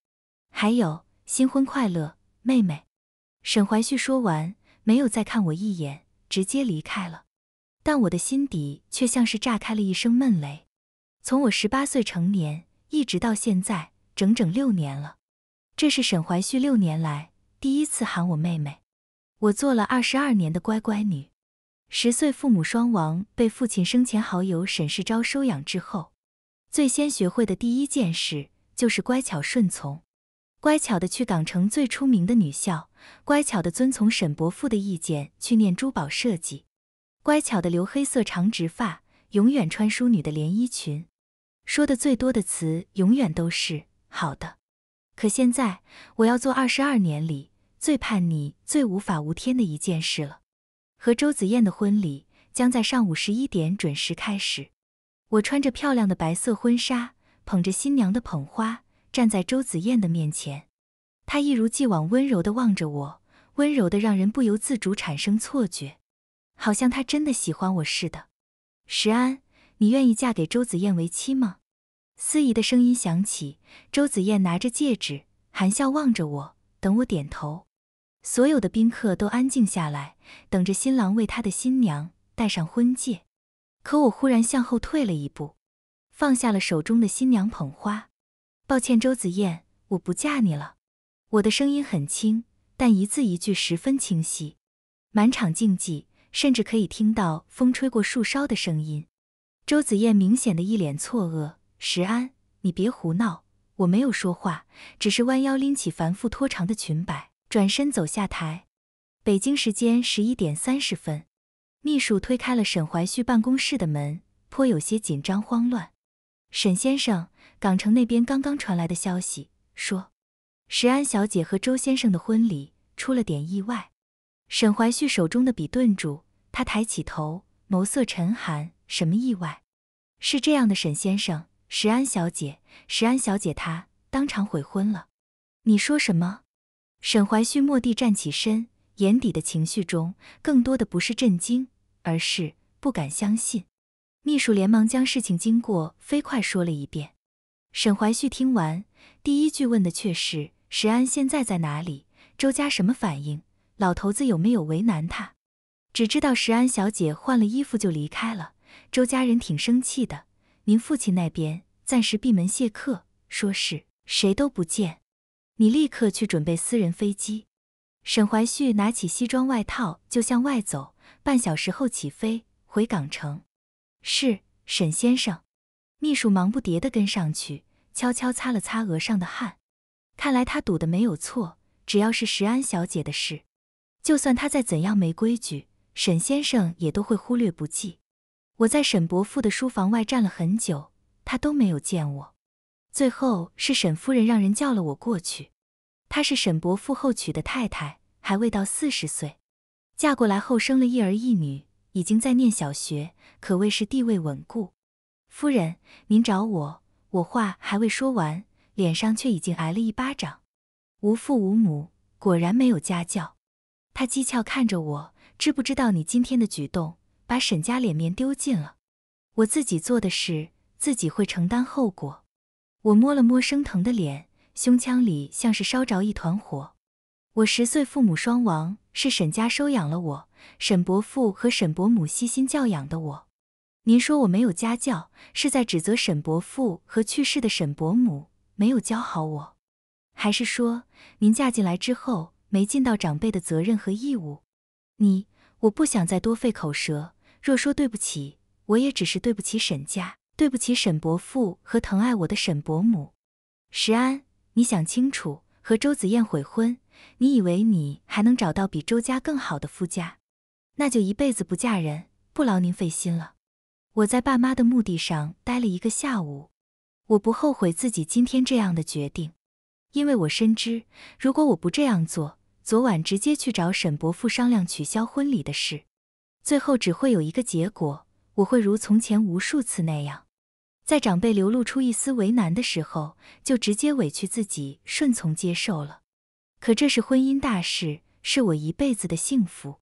还有新婚快乐，妹妹。沈怀旭说完，没有再看我一眼，直接离开了。但我的心底却像是炸开了一声闷雷。从我十八岁成年，一直到现在，整整六年了。这是沈怀旭六年来第一次喊我妹妹。我做了二十二年的乖乖女。十岁父母双亡，被父亲生前好友沈世昭收养之后，最先学会的第一件事就是乖巧顺从。乖巧的去港城最出名的女校，乖巧的遵从沈伯父的意见去念珠宝设计，乖巧的留黑色长直发，永远穿淑女的连衣裙。说的最多的词永远都是“好的”。可现在，我要做二十二年里最叛逆、最无法无天的一件事了。和周子燕的婚礼将在上午十一点准时开始。我穿着漂亮的白色婚纱，捧着新娘的捧花。站在周子燕的面前，她一如既往温柔地望着我，温柔的让人不由自主产生错觉，好像她真的喜欢我似的。石安，你愿意嫁给周子燕为妻吗？司仪的声音响起，周子燕拿着戒指，含笑望着我，等我点头。所有的宾客都安静下来，等着新郎为他的新娘戴上婚戒。可我忽然向后退了一步，放下了手中的新娘捧花。抱歉，周子燕，我不嫁你了。我的声音很轻，但一字一句十分清晰。满场静寂，甚至可以听到风吹过树梢的声音。周子燕明显的一脸错愕：“石安，你别胡闹！我没有说话，只是弯腰拎起繁复拖长的裙摆，转身走下台。”北京时间十一点三十分，秘书推开了沈怀旭办公室的门，颇有些紧张慌乱：“沈先生。”港城那边刚刚传来的消息说，石安小姐和周先生的婚礼出了点意外。沈怀旭手中的笔顿住，他抬起头，眸色沉寒。什么意外？是这样的，沈先生，石安小姐，石安小姐她当场悔婚了。你说什么？沈怀旭蓦地站起身，眼底的情绪中更多的不是震惊，而是不敢相信。秘书连忙将事情经过飞快说了一遍。沈怀旭听完，第一句问的却是：“石安现在在哪里？周家什么反应？老头子有没有为难他？”只知道石安小姐换了衣服就离开了，周家人挺生气的。您父亲那边暂时闭门谢客，说是谁都不见。你立刻去准备私人飞机。沈怀旭拿起西装外套就向外走，半小时后起飞回港城。是，沈先生。秘书忙不迭地跟上去，悄悄擦了擦额上的汗。看来他赌的没有错，只要是石安小姐的事，就算她再怎样没规矩，沈先生也都会忽略不计。我在沈伯父的书房外站了很久，他都没有见我。最后是沈夫人让人叫了我过去。她是沈伯父后娶的太太，还未到四十岁，嫁过来后生了一儿一女，已经在念小学，可谓是地位稳固。夫人，您找我？我话还未说完，脸上却已经挨了一巴掌。无父无母，果然没有家教。他讥诮看着我，知不知道你今天的举动把沈家脸面丢尽了？我自己做的事，自己会承担后果。我摸了摸生疼的脸，胸腔里像是烧着一团火。我十岁，父母双亡，是沈家收养了我，沈伯父和沈伯母悉心教养的我。您说我没有家教，是在指责沈伯父和去世的沈伯母没有教好我，还是说您嫁进来之后没尽到长辈的责任和义务？你，我不想再多费口舌。若说对不起，我也只是对不起沈家，对不起沈伯父和疼爱我的沈伯母。石安，你想清楚，和周子燕悔婚，你以为你还能找到比周家更好的夫家？那就一辈子不嫁人，不劳您费心了。我在爸妈的墓地上待了一个下午，我不后悔自己今天这样的决定，因为我深知，如果我不这样做，昨晚直接去找沈伯父商量取消婚礼的事，最后只会有一个结果：我会如从前无数次那样，在长辈流露出一丝为难的时候，就直接委屈自己顺从接受了。可这是婚姻大事，是我一辈子的幸福，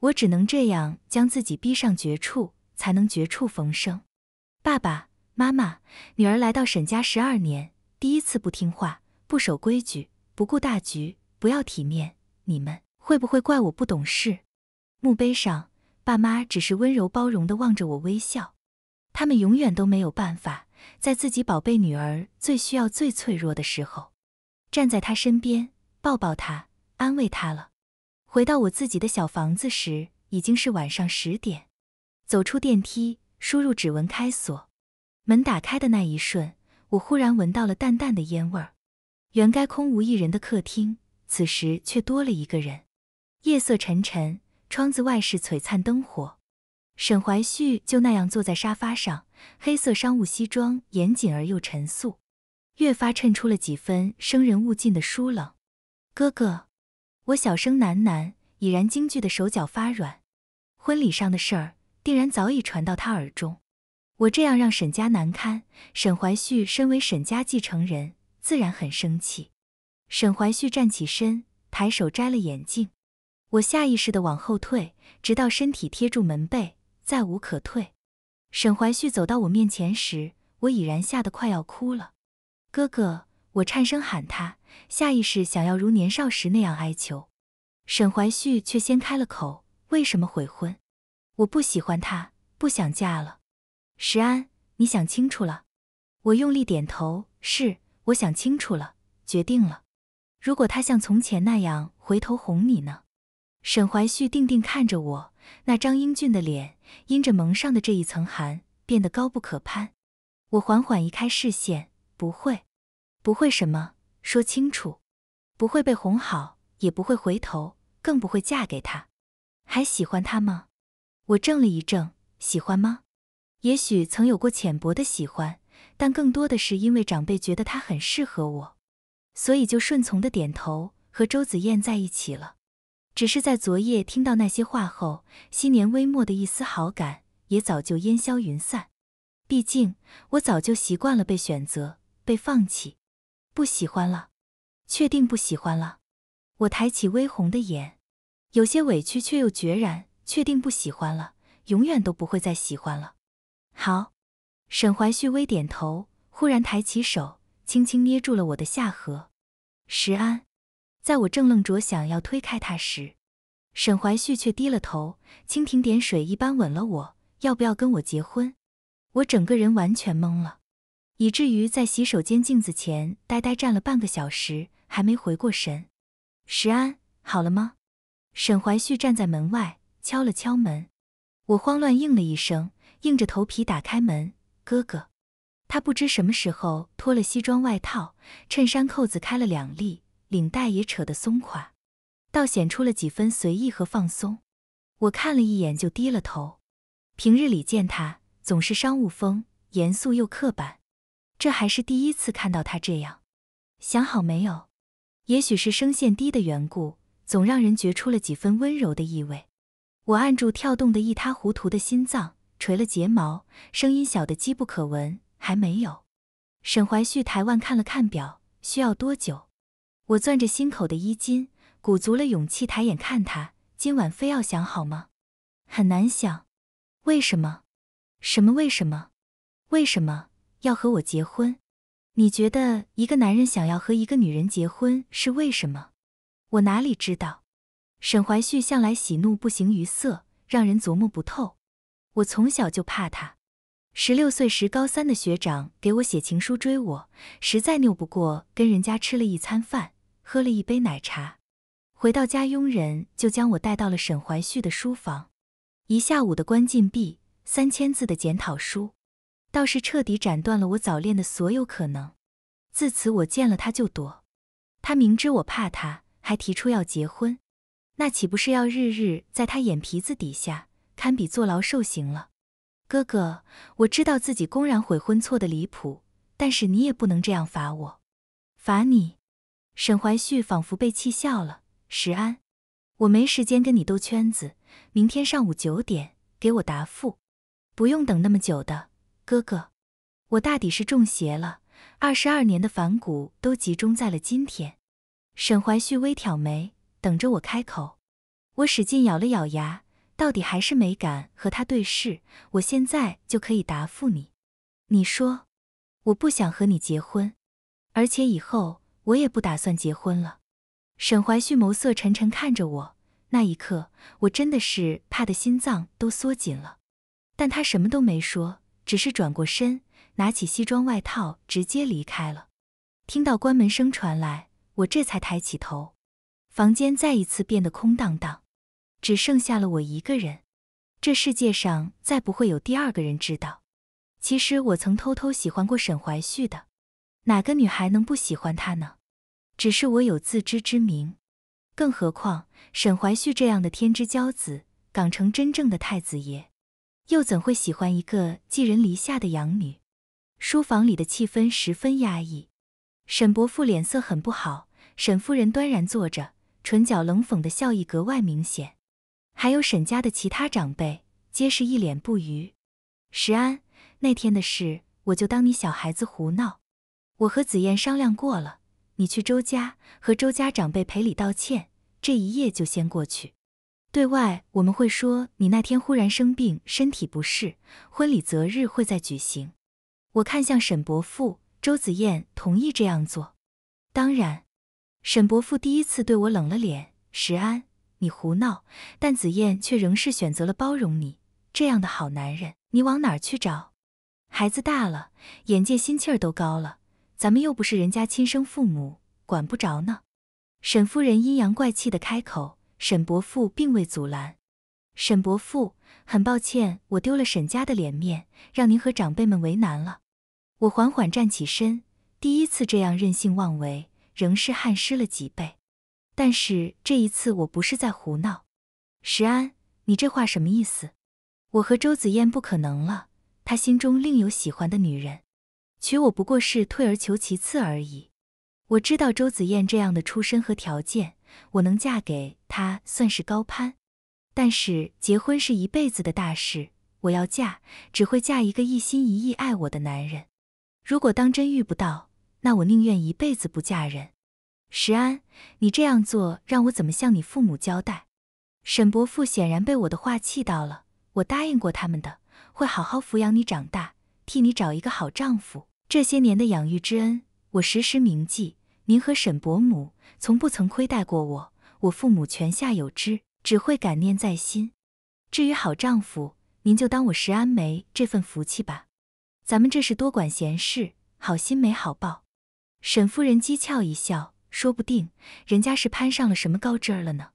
我只能这样将自己逼上绝处。才能绝处逢生。爸爸妈妈，女儿来到沈家十二年，第一次不听话、不守规矩、不顾大局、不要体面，你们会不会怪我不懂事？墓碑上，爸妈只是温柔包容的望着我微笑。他们永远都没有办法在自己宝贝女儿最需要、最脆弱的时候，站在他身边，抱抱他，安慰他了。回到我自己的小房子时，已经是晚上十点。走出电梯，输入指纹开锁，门打开的那一瞬，我忽然闻到了淡淡的烟味儿。原该空无一人的客厅，此时却多了一个人。夜色沉沉，窗子外是璀璨灯火。沈怀旭就那样坐在沙发上，黑色商务西装严谨而又沉肃，越发衬出了几分生人勿近的疏冷。哥哥，我小声喃喃，已然惊惧的手脚发软。婚礼上的事儿。定然早已传到他耳中，我这样让沈家难堪，沈怀旭身为沈家继承人，自然很生气。沈怀旭站起身，抬手摘了眼镜，我下意识地往后退，直到身体贴住门背，再无可退。沈怀旭走到我面前时，我已然吓得快要哭了。哥哥，我颤声喊他，下意识想要如年少时那样哀求，沈怀旭却先开了口：“为什么悔婚？”我不喜欢他，不想嫁了。石安，你想清楚了？我用力点头，是，我想清楚了，决定了。如果他像从前那样回头哄你呢？沈怀旭定定看着我，那张英俊的脸因着蒙上的这一层寒变得高不可攀。我缓缓移开视线，不会，不会什么？说清楚，不会被哄好，也不会回头，更不会嫁给他。还喜欢他吗？我怔了一怔，喜欢吗？也许曾有过浅薄的喜欢，但更多的是因为长辈觉得他很适合我，所以就顺从的点头，和周子燕在一起了。只是在昨夜听到那些话后，昔年微末的一丝好感也早就烟消云散。毕竟我早就习惯了被选择、被放弃，不喜欢了，确定不喜欢了。我抬起微红的眼，有些委屈却又决然。确定不喜欢了，永远都不会再喜欢了。好，沈怀旭微点头，忽然抬起手，轻轻捏住了我的下颌。石安，在我正愣着想要推开他时，沈怀旭却低了头，蜻蜓点水一般吻了我。要不要跟我结婚？我整个人完全懵了，以至于在洗手间镜子前呆呆站了半个小时，还没回过神。石安，好了吗？沈怀旭站在门外。敲了敲门，我慌乱应了一声，硬着头皮打开门。哥哥，他不知什么时候脱了西装外套，衬衫扣子开了两粒，领带也扯得松垮，倒显出了几分随意和放松。我看了一眼就低了头。平日里见他总是商务风，严肃又刻板，这还是第一次看到他这样。想好没有？也许是声线低的缘故，总让人觉出了几分温柔的意味。我按住跳动的一塌糊涂的心脏，垂了睫毛，声音小得机不可闻。还没有。沈怀旭抬腕看了看表，需要多久？我攥着心口的衣襟，鼓足了勇气抬眼看他。今晚非要想好吗？很难想。为什么？什么为什么？为什么要和我结婚？你觉得一个男人想要和一个女人结婚是为什么？我哪里知道？沈怀旭向来喜怒不形于色，让人琢磨不透。我从小就怕他。十六岁时，高三的学长给我写情书追我，实在拗不过，跟人家吃了一餐饭，喝了一杯奶茶。回到家，佣人就将我带到了沈怀旭的书房，一下午的关禁闭，三千字的检讨书，倒是彻底斩断了我早恋的所有可能。自此，我见了他就躲。他明知我怕他，还提出要结婚。那岂不是要日日在他眼皮子底下，堪比坐牢受刑了？哥哥，我知道自己公然悔婚错得离谱，但是你也不能这样罚我。罚你？沈怀旭仿佛被气笑了。石安，我没时间跟你兜圈子，明天上午九点给我答复，不用等那么久的。哥哥，我大抵是中邪了，二十二年的反骨都集中在了今天。沈怀旭微挑眉。等着我开口，我使劲咬了咬牙，到底还是没敢和他对视。我现在就可以答复你，你说，我不想和你结婚，而且以后我也不打算结婚了。沈怀旭眸色沉沉看着我，那一刻我真的是怕的心脏都缩紧了。但他什么都没说，只是转过身，拿起西装外套，直接离开了。听到关门声传来，我这才抬起头。房间再一次变得空荡荡，只剩下了我一个人。这世界上再不会有第二个人知道，其实我曾偷偷喜欢过沈怀旭的。哪个女孩能不喜欢他呢？只是我有自知之明。更何况沈怀旭这样的天之骄子，港城真正的太子爷，又怎会喜欢一个寄人篱下的养女？书房里的气氛十分压抑。沈伯父脸色很不好，沈夫人端然坐着。唇角冷讽的笑意格外明显，还有沈家的其他长辈皆是一脸不愉。石安，那天的事我就当你小孩子胡闹。我和紫燕商量过了，你去周家和周家长辈赔礼道歉，这一夜就先过去。对外我们会说你那天忽然生病，身体不适，婚礼择日会再举行。我看向沈伯父，周子燕同意这样做，当然。沈伯父第一次对我冷了脸，石安，你胡闹。但紫燕却仍是选择了包容你这样的好男人，你往哪儿去找？孩子大了，眼界心气儿都高了，咱们又不是人家亲生父母，管不着呢。沈夫人阴阳怪气的开口，沈伯父并未阻拦。沈伯父，很抱歉，我丢了沈家的脸面，让您和长辈们为难了。我缓缓站起身，第一次这样任性妄为。仍是汗湿了脊背，但是这一次我不是在胡闹。石安，你这话什么意思？我和周子燕不可能了，他心中另有喜欢的女人，娶我不过是退而求其次而已。我知道周子燕这样的出身和条件，我能嫁给他算是高攀，但是结婚是一辈子的大事，我要嫁只会嫁一个一心一意爱我的男人。如果当真遇不到，那我宁愿一辈子不嫁人。石安，你这样做让我怎么向你父母交代？沈伯父显然被我的话气到了。我答应过他们的，会好好抚养你长大，替你找一个好丈夫。这些年的养育之恩，我时时铭记。您和沈伯母从不曾亏待过我，我父母泉下有知，只会感念在心。至于好丈夫，您就当我石安梅这份福气吧。咱们这是多管闲事，好心没好报。沈夫人讥诮一笑：“说不定人家是攀上了什么高枝儿了呢。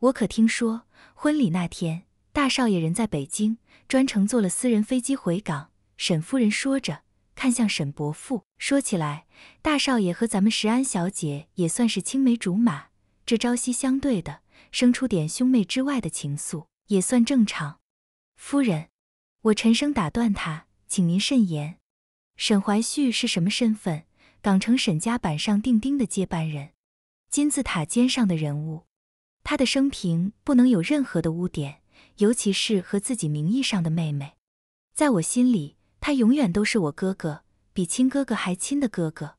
我可听说婚礼那天，大少爷人在北京，专程坐了私人飞机回港。”沈夫人说着，看向沈伯父：“说起来，大少爷和咱们石安小姐也算是青梅竹马，这朝夕相对的，生出点兄妹之外的情愫，也算正常。”夫人，我沉声打断他：“请您慎言。”沈怀旭是什么身份？港城沈家板上钉钉的接班人，金字塔尖上的人物，他的生平不能有任何的污点，尤其是和自己名义上的妹妹。在我心里，他永远都是我哥哥，比亲哥哥还亲的哥哥。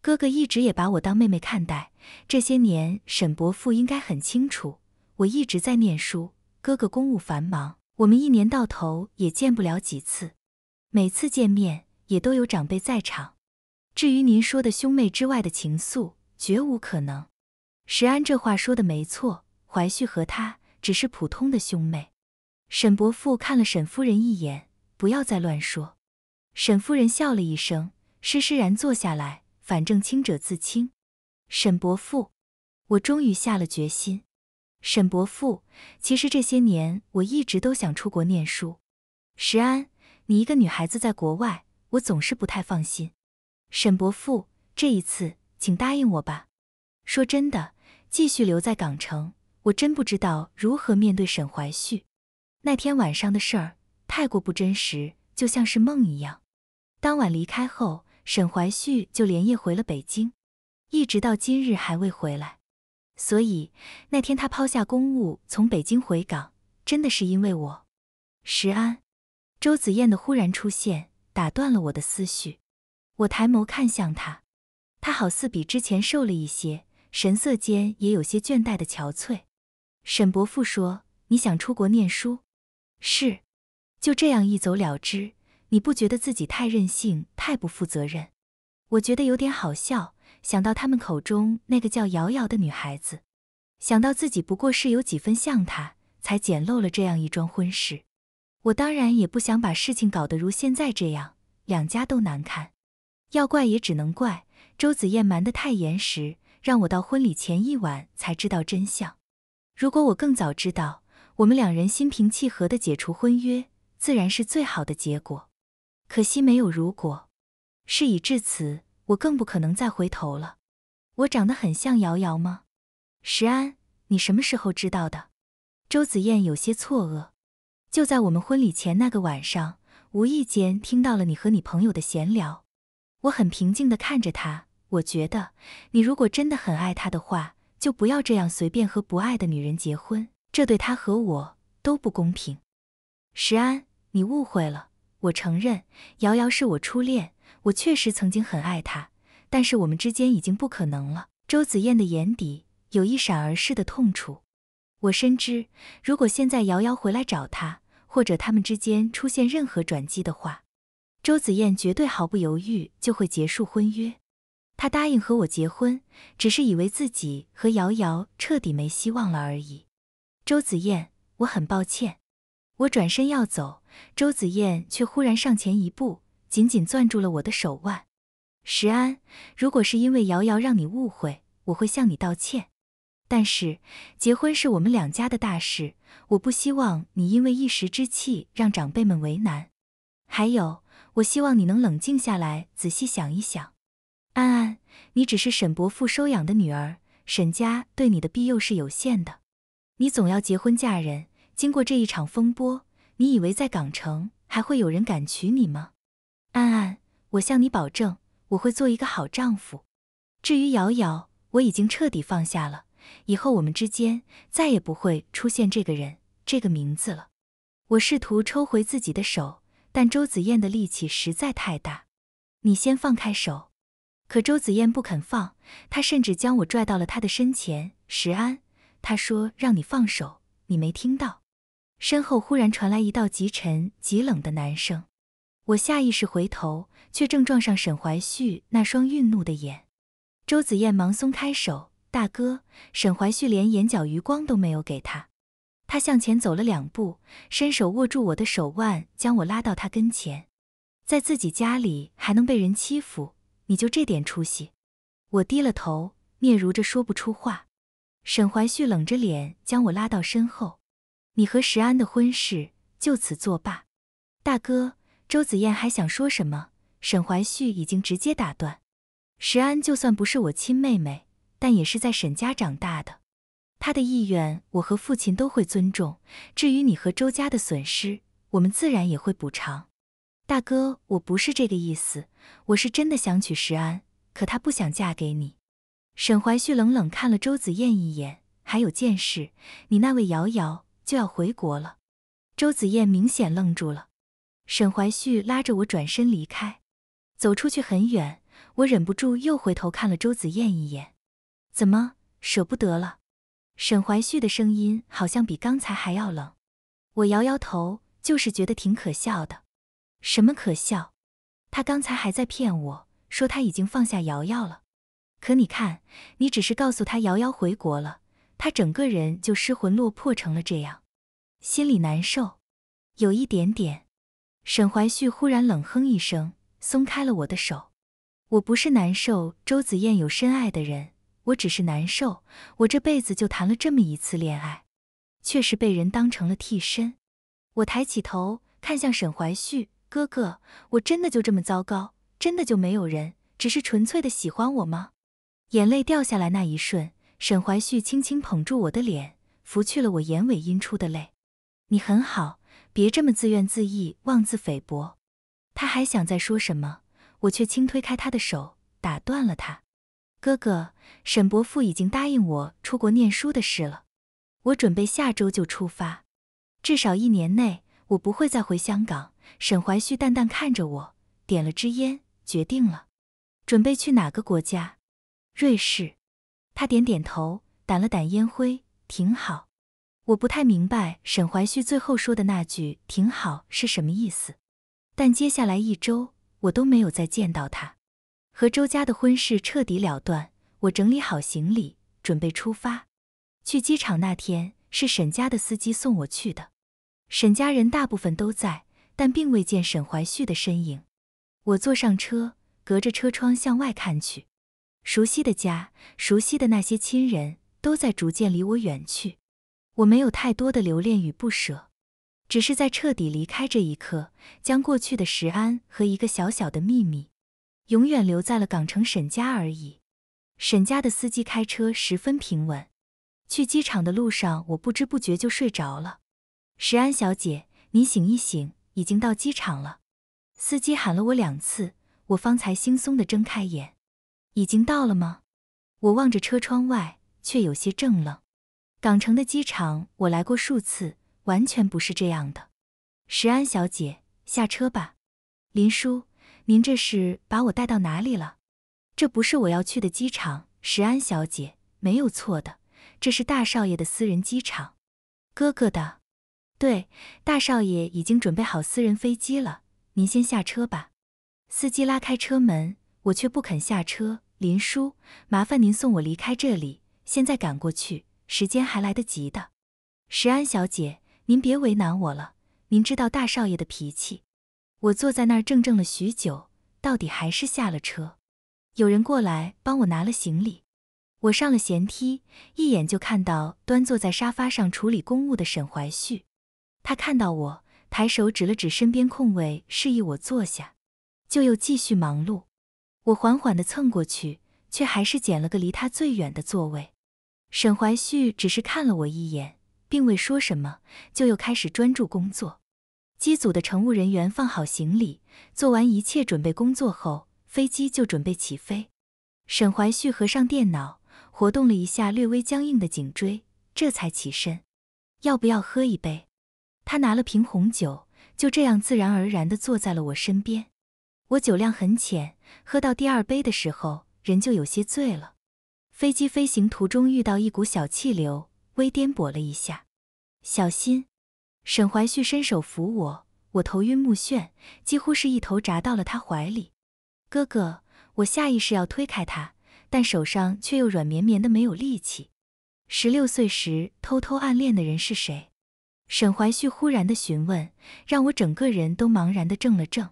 哥哥一直也把我当妹妹看待。这些年，沈伯父应该很清楚，我一直在念书，哥哥公务繁忙，我们一年到头也见不了几次，每次见面也都有长辈在场。至于您说的兄妹之外的情愫，绝无可能。石安这话说的没错，怀旭和他只是普通的兄妹。沈伯父看了沈夫人一眼，不要再乱说。沈夫人笑了一声，施施然坐下来。反正清者自清。沈伯父，我终于下了决心。沈伯父，其实这些年我一直都想出国念书。石安，你一个女孩子在国外，我总是不太放心。沈伯父，这一次，请答应我吧。说真的，继续留在港城，我真不知道如何面对沈怀旭。那天晚上的事儿太过不真实，就像是梦一样。当晚离开后，沈怀旭就连夜回了北京，一直到今日还未回来。所以那天他抛下公务从北京回港，真的是因为我。石安，周子燕的忽然出现打断了我的思绪。我抬眸看向他，他好似比之前瘦了一些，神色间也有些倦怠的憔悴。沈伯父说：“你想出国念书？”“是。”就这样一走了之，你不觉得自己太任性，太不负责任？我觉得有点好笑，想到他们口中那个叫瑶瑶的女孩子，想到自己不过是有几分像她，才捡漏了这样一桩婚事。我当然也不想把事情搞得如现在这样，两家都难看。要怪也只能怪周子燕瞒得太严实，让我到婚礼前一晚才知道真相。如果我更早知道，我们两人心平气和的解除婚约，自然是最好的结果。可惜没有如果，事已至此，我更不可能再回头了。我长得很像瑶瑶吗？石安，你什么时候知道的？周子燕有些错愕。就在我们婚礼前那个晚上，无意间听到了你和你朋友的闲聊。我很平静地看着他，我觉得，你如果真的很爱他的话，就不要这样随便和不爱的女人结婚，这对他和我都不公平。石安，你误会了，我承认，瑶瑶是我初恋，我确实曾经很爱她，但是我们之间已经不可能了。周子燕的眼底有一闪而逝的痛楚，我深知，如果现在瑶瑶回来找他，或者他们之间出现任何转机的话。周子燕绝对毫不犹豫就会结束婚约，她答应和我结婚，只是以为自己和瑶瑶彻底没希望了而已。周子燕，我很抱歉。我转身要走，周子燕却忽然上前一步，紧紧攥住了我的手腕。石安，如果是因为瑶瑶让你误会，我会向你道歉。但是结婚是我们两家的大事，我不希望你因为一时之气让长辈们为难。还有。我希望你能冷静下来，仔细想一想，安安，你只是沈伯父收养的女儿，沈家对你的庇佑是有限的，你总要结婚嫁人。经过这一场风波，你以为在港城还会有人敢娶你吗？安安，我向你保证，我会做一个好丈夫。至于瑶瑶，我已经彻底放下了，以后我们之间再也不会出现这个人、这个名字了。我试图抽回自己的手。但周子燕的力气实在太大，你先放开手。可周子燕不肯放，她甚至将我拽到了她的身前。石安，她说让你放手，你没听到？身后忽然传来一道极沉极冷的男声，我下意识回头，却正撞上沈怀旭那双愠怒的眼。周子燕忙松开手，大哥。沈怀旭连眼角余光都没有给他。他向前走了两步，伸手握住我的手腕，将我拉到他跟前。在自己家里还能被人欺负，你就这点出息？我低了头，嗫嚅着说不出话。沈怀旭冷着脸将我拉到身后：“你和石安的婚事就此作罢。”大哥，周子燕还想说什么，沈怀旭已经直接打断。石安就算不是我亲妹妹，但也是在沈家长大的。他的意愿，我和父亲都会尊重。至于你和周家的损失，我们自然也会补偿。大哥，我不是这个意思，我是真的想娶石安，可她不想嫁给你。沈怀旭冷冷看了周子燕一眼，还有件事，你那位瑶瑶就要回国了。周子燕明显愣住了。沈怀旭拉着我转身离开，走出去很远，我忍不住又回头看了周子燕一眼，怎么舍不得了？沈怀旭的声音好像比刚才还要冷，我摇摇头，就是觉得挺可笑的。什么可笑？他刚才还在骗我说他已经放下瑶瑶了，可你看，你只是告诉他瑶瑶回国了，他整个人就失魂落魄成了这样，心里难受，有一点点。沈怀旭忽然冷哼一声，松开了我的手。我不是难受，周子燕有深爱的人。我只是难受，我这辈子就谈了这么一次恋爱，却是被人当成了替身。我抬起头看向沈怀旭哥哥，我真的就这么糟糕？真的就没有人只是纯粹的喜欢我吗？眼泪掉下来那一瞬，沈怀旭轻轻捧住我的脸，拂去了我眼尾阴出的泪。你很好，别这么自怨自艾、妄自菲薄。他还想再说什么，我却轻推开他的手，打断了他。哥哥，沈伯父已经答应我出国念书的事了，我准备下周就出发，至少一年内我不会再回香港。沈怀旭淡淡看着我，点了支烟，决定了，准备去哪个国家？瑞士。他点点头，掸了掸烟灰，挺好。我不太明白沈怀旭最后说的那句“挺好”是什么意思，但接下来一周我都没有再见到他。和周家的婚事彻底了断，我整理好行李，准备出发。去机场那天是沈家的司机送我去的，沈家人大部分都在，但并未见沈怀旭的身影。我坐上车，隔着车窗向外看去，熟悉的家，熟悉的那些亲人，都在逐渐离我远去。我没有太多的留恋与不舍，只是在彻底离开这一刻，将过去的石安和一个小小的秘密。永远留在了港城沈家而已。沈家的司机开车十分平稳，去机场的路上，我不知不觉就睡着了。石安小姐，你醒一醒，已经到机场了。司机喊了我两次，我方才惺忪的睁开眼。已经到了吗？我望着车窗外，却有些怔了。港城的机场我来过数次，完全不是这样的。石安小姐，下车吧。林叔。您这是把我带到哪里了？这不是我要去的机场，石安小姐没有错的，这是大少爷的私人机场，哥哥的。对，大少爷已经准备好私人飞机了，您先下车吧。司机拉开车门，我却不肯下车。林叔，麻烦您送我离开这里，现在赶过去，时间还来得及的。石安小姐，您别为难我了，您知道大少爷的脾气。我坐在那儿怔怔了许久，到底还是下了车。有人过来帮我拿了行李，我上了舷梯，一眼就看到端坐在沙发上处理公务的沈怀旭。他看到我，抬手指了指身边空位，示意我坐下，就又继续忙碌。我缓缓地蹭过去，却还是捡了个离他最远的座位。沈怀旭只是看了我一眼，并未说什么，就又开始专注工作。机组的乘务人员放好行李，做完一切准备工作后，飞机就准备起飞。沈怀旭合上电脑，活动了一下略微僵硬的颈椎，这才起身。要不要喝一杯？他拿了瓶红酒，就这样自然而然地坐在了我身边。我酒量很浅，喝到第二杯的时候，人就有些醉了。飞机飞行途中遇到一股小气流，微颠簸了一下，小心。沈怀旭伸手扶我，我头晕目眩，几乎是一头扎到了他怀里。哥哥，我下意识要推开他，但手上却又软绵绵的，没有力气。十六岁时偷偷暗恋的人是谁？沈怀旭忽然的询问，让我整个人都茫然的怔了怔。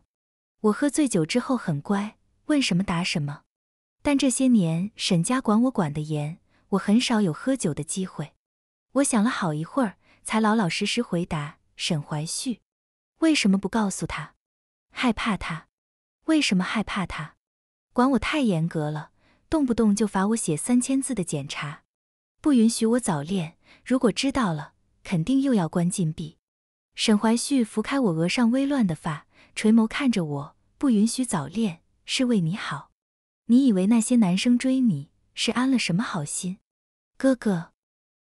我喝醉酒之后很乖，问什么答什么。但这些年沈家管我管得严，我很少有喝酒的机会。我想了好一会儿。才老老实实回答沈怀旭，为什么不告诉他？害怕他？为什么害怕他？管我太严格了，动不动就罚我写三千字的检查，不允许我早恋。如果知道了，肯定又要关禁闭。沈怀旭拂开我额上微乱的发，垂眸看着我，不允许早恋是为你好。你以为那些男生追你是安了什么好心？哥哥。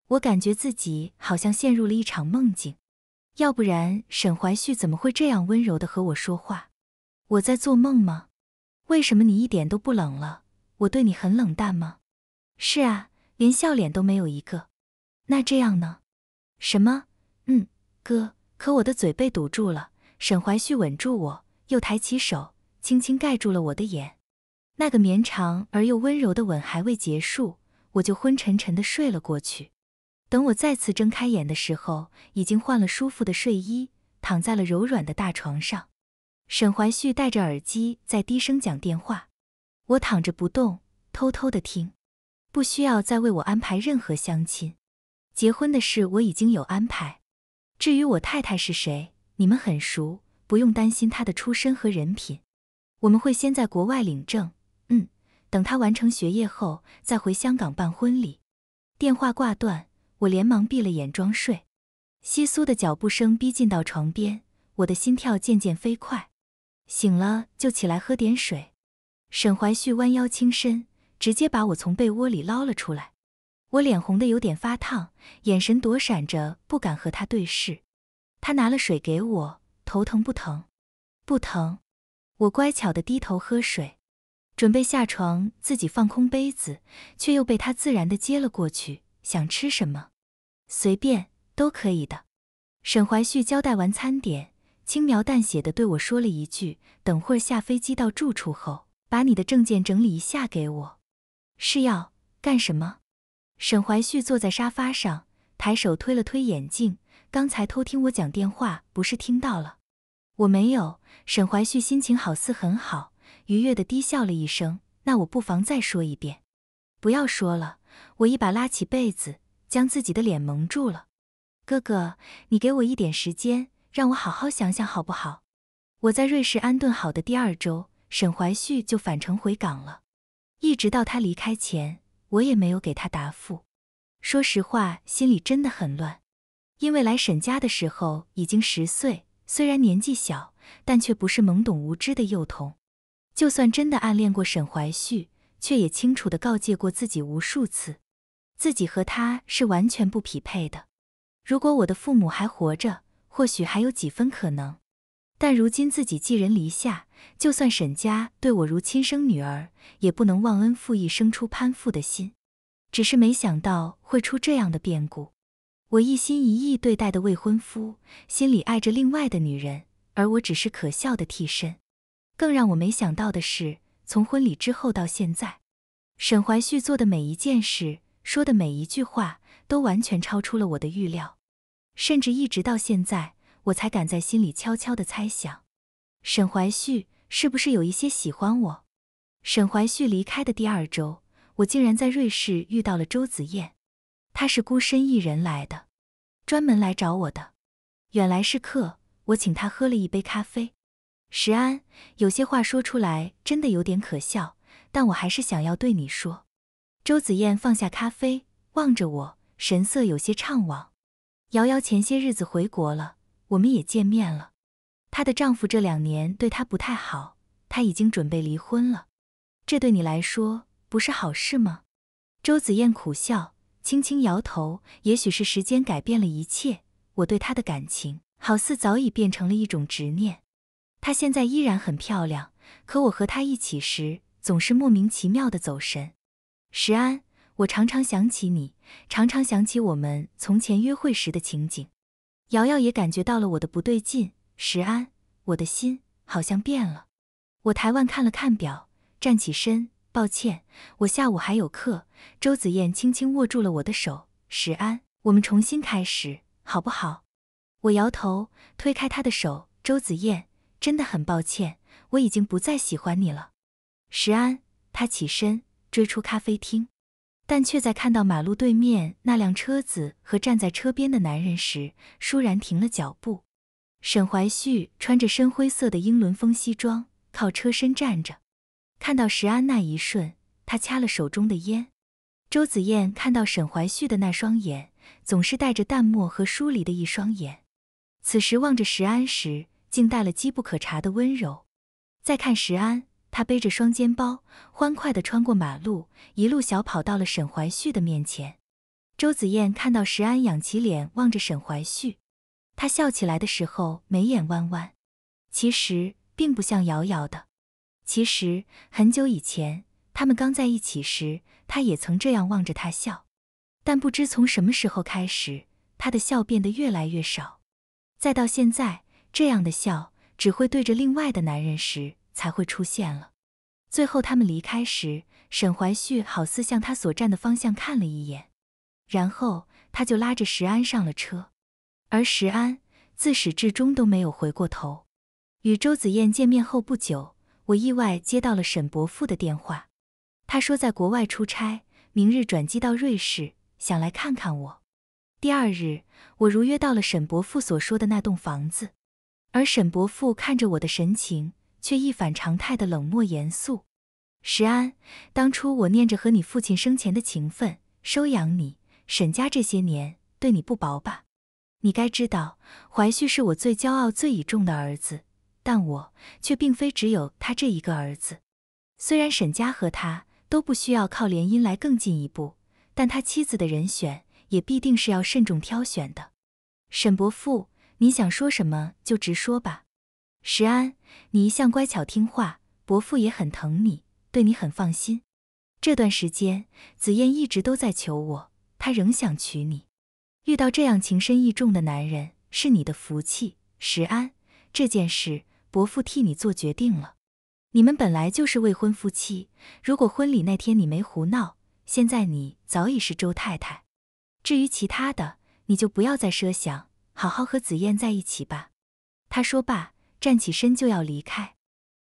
我感觉自己好像陷入了一场梦境，要不然沈怀旭怎么会这样温柔的和我说话？我在做梦吗？为什么你一点都不冷了？我对你很冷淡吗？是啊，连笑脸都没有一个。那这样呢？什么？嗯，哥。可我的嘴被堵住了。沈怀旭吻住我，又抬起手，轻轻盖住了我的眼。那个绵长而又温柔的吻还未结束，我就昏沉沉的睡了过去。等我再次睁开眼的时候，已经换了舒服的睡衣，躺在了柔软的大床上。沈怀旭戴着耳机在低声讲电话，我躺着不动，偷偷的听。不需要再为我安排任何相亲，结婚的事我已经有安排。至于我太太是谁，你们很熟，不用担心她的出身和人品。我们会先在国外领证，嗯，等她完成学业后再回香港办婚礼。电话挂断。我连忙闭了眼装睡，窸窣的脚步声逼近到床边，我的心跳渐渐飞快。醒了就起来喝点水。沈怀旭弯腰轻身，直接把我从被窝里捞了出来。我脸红的有点发烫，眼神躲闪着，不敢和他对视。他拿了水给我，头疼不疼？不疼。我乖巧的低头喝水，准备下床自己放空杯子，却又被他自然的接了过去。想吃什么？随便都可以的。沈怀旭交代完餐点，轻描淡写的对我说了一句：“等会儿下飞机到住处后，把你的证件整理一下给我。”是要干什么？沈怀旭坐在沙发上，抬手推了推眼镜。刚才偷听我讲电话，不是听到了？我没有。沈怀旭心情好似很好，愉悦的低笑了一声。那我不妨再说一遍。不要说了！我一把拉起被子。将自己的脸蒙住了，哥哥，你给我一点时间，让我好好想想，好不好？我在瑞士安顿好的第二周，沈怀旭就返程回港了。一直到他离开前，我也没有给他答复。说实话，心里真的很乱。因为来沈家的时候已经十岁，虽然年纪小，但却不是懵懂无知的幼童。就算真的暗恋过沈怀旭，却也清楚地告诫过自己无数次。自己和他是完全不匹配的。如果我的父母还活着，或许还有几分可能。但如今自己寄人篱下，就算沈家对我如亲生女儿，也不能忘恩负义，生出攀附的心。只是没想到会出这样的变故。我一心一意对待的未婚夫，心里爱着另外的女人，而我只是可笑的替身。更让我没想到的是，从婚礼之后到现在，沈怀旭做的每一件事。说的每一句话都完全超出了我的预料，甚至一直到现在，我才敢在心里悄悄地猜想，沈怀旭是不是有一些喜欢我。沈怀旭离开的第二周，我竟然在瑞士遇到了周子燕，她是孤身一人来的，专门来找我的。远来是客，我请他喝了一杯咖啡。石安，有些话说出来真的有点可笑，但我还是想要对你说。周子燕放下咖啡，望着我，神色有些怅惘。瑶瑶前些日子回国了，我们也见面了。她的丈夫这两年对她不太好，她已经准备离婚了。这对你来说不是好事吗？周子燕苦笑，轻轻摇头。也许是时间改变了一切，我对她的感情好似早已变成了一种执念。她现在依然很漂亮，可我和她一起时，总是莫名其妙的走神。石安，我常常想起你，常常想起我们从前约会时的情景。瑶瑶也感觉到了我的不对劲。石安，我的心好像变了。我抬腕看了看表，站起身，抱歉，我下午还有课。周子燕轻轻握住了我的手。石安，我们重新开始，好不好？我摇头，推开她的手。周子燕，真的很抱歉，我已经不再喜欢你了。石安，她起身。追出咖啡厅，但却在看到马路对面那辆车子和站在车边的男人时，倏然停了脚步。沈怀旭穿着深灰色的英伦风西装，靠车身站着。看到石安那一瞬，他掐了手中的烟。周子燕看到沈怀旭的那双眼，总是带着淡漠和疏离的一双眼，此时望着石安时，竟带了机不可察的温柔。再看石安。他背着双肩包，欢快地穿过马路，一路小跑到了沈怀旭的面前。周子燕看到石安仰起脸望着沈怀旭，他笑起来的时候眉眼弯弯，其实并不像瑶瑶的。其实很久以前，他们刚在一起时，他也曾这样望着他笑，但不知从什么时候开始，他的笑变得越来越少，再到现在，这样的笑只会对着另外的男人时。才会出现了。最后他们离开时，沈怀旭好似向他所站的方向看了一眼，然后他就拉着石安上了车，而石安自始至终都没有回过头。与周子燕见面后不久，我意外接到了沈伯父的电话，他说在国外出差，明日转机到瑞士，想来看看我。第二日，我如约到了沈伯父所说的那栋房子，而沈伯父看着我的神情。却一反常态的冷漠严肃。石安，当初我念着和你父亲生前的情分，收养你。沈家这些年对你不薄吧？你该知道，怀旭是我最骄傲、最倚重的儿子。但我却并非只有他这一个儿子。虽然沈家和他都不需要靠联姻来更进一步，但他妻子的人选也必定是要慎重挑选的。沈伯父，你想说什么就直说吧。石安，你一向乖巧听话，伯父也很疼你，对你很放心。这段时间，紫燕一直都在求我，她仍想娶你。遇到这样情深意重的男人是你的福气。石安，这件事伯父替你做决定了。你们本来就是未婚夫妻，如果婚礼那天你没胡闹，现在你早已是周太太。至于其他的，你就不要再奢想，好好和紫燕在一起吧。他说罢。站起身就要离开，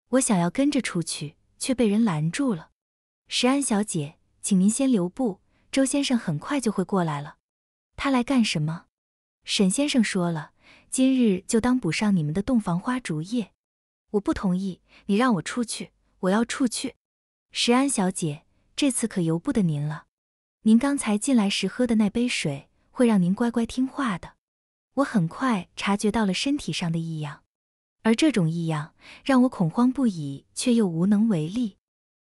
我想要跟着出去，却被人拦住了。石安小姐，请您先留步，周先生很快就会过来了。他来干什么？沈先生说了，今日就当补上你们的洞房花烛夜。我不同意，你让我出去，我要出去。石安小姐，这次可由不得您了。您刚才进来时喝的那杯水，会让您乖乖听话的。我很快察觉到了身体上的异样。而这种异样让我恐慌不已，却又无能为力。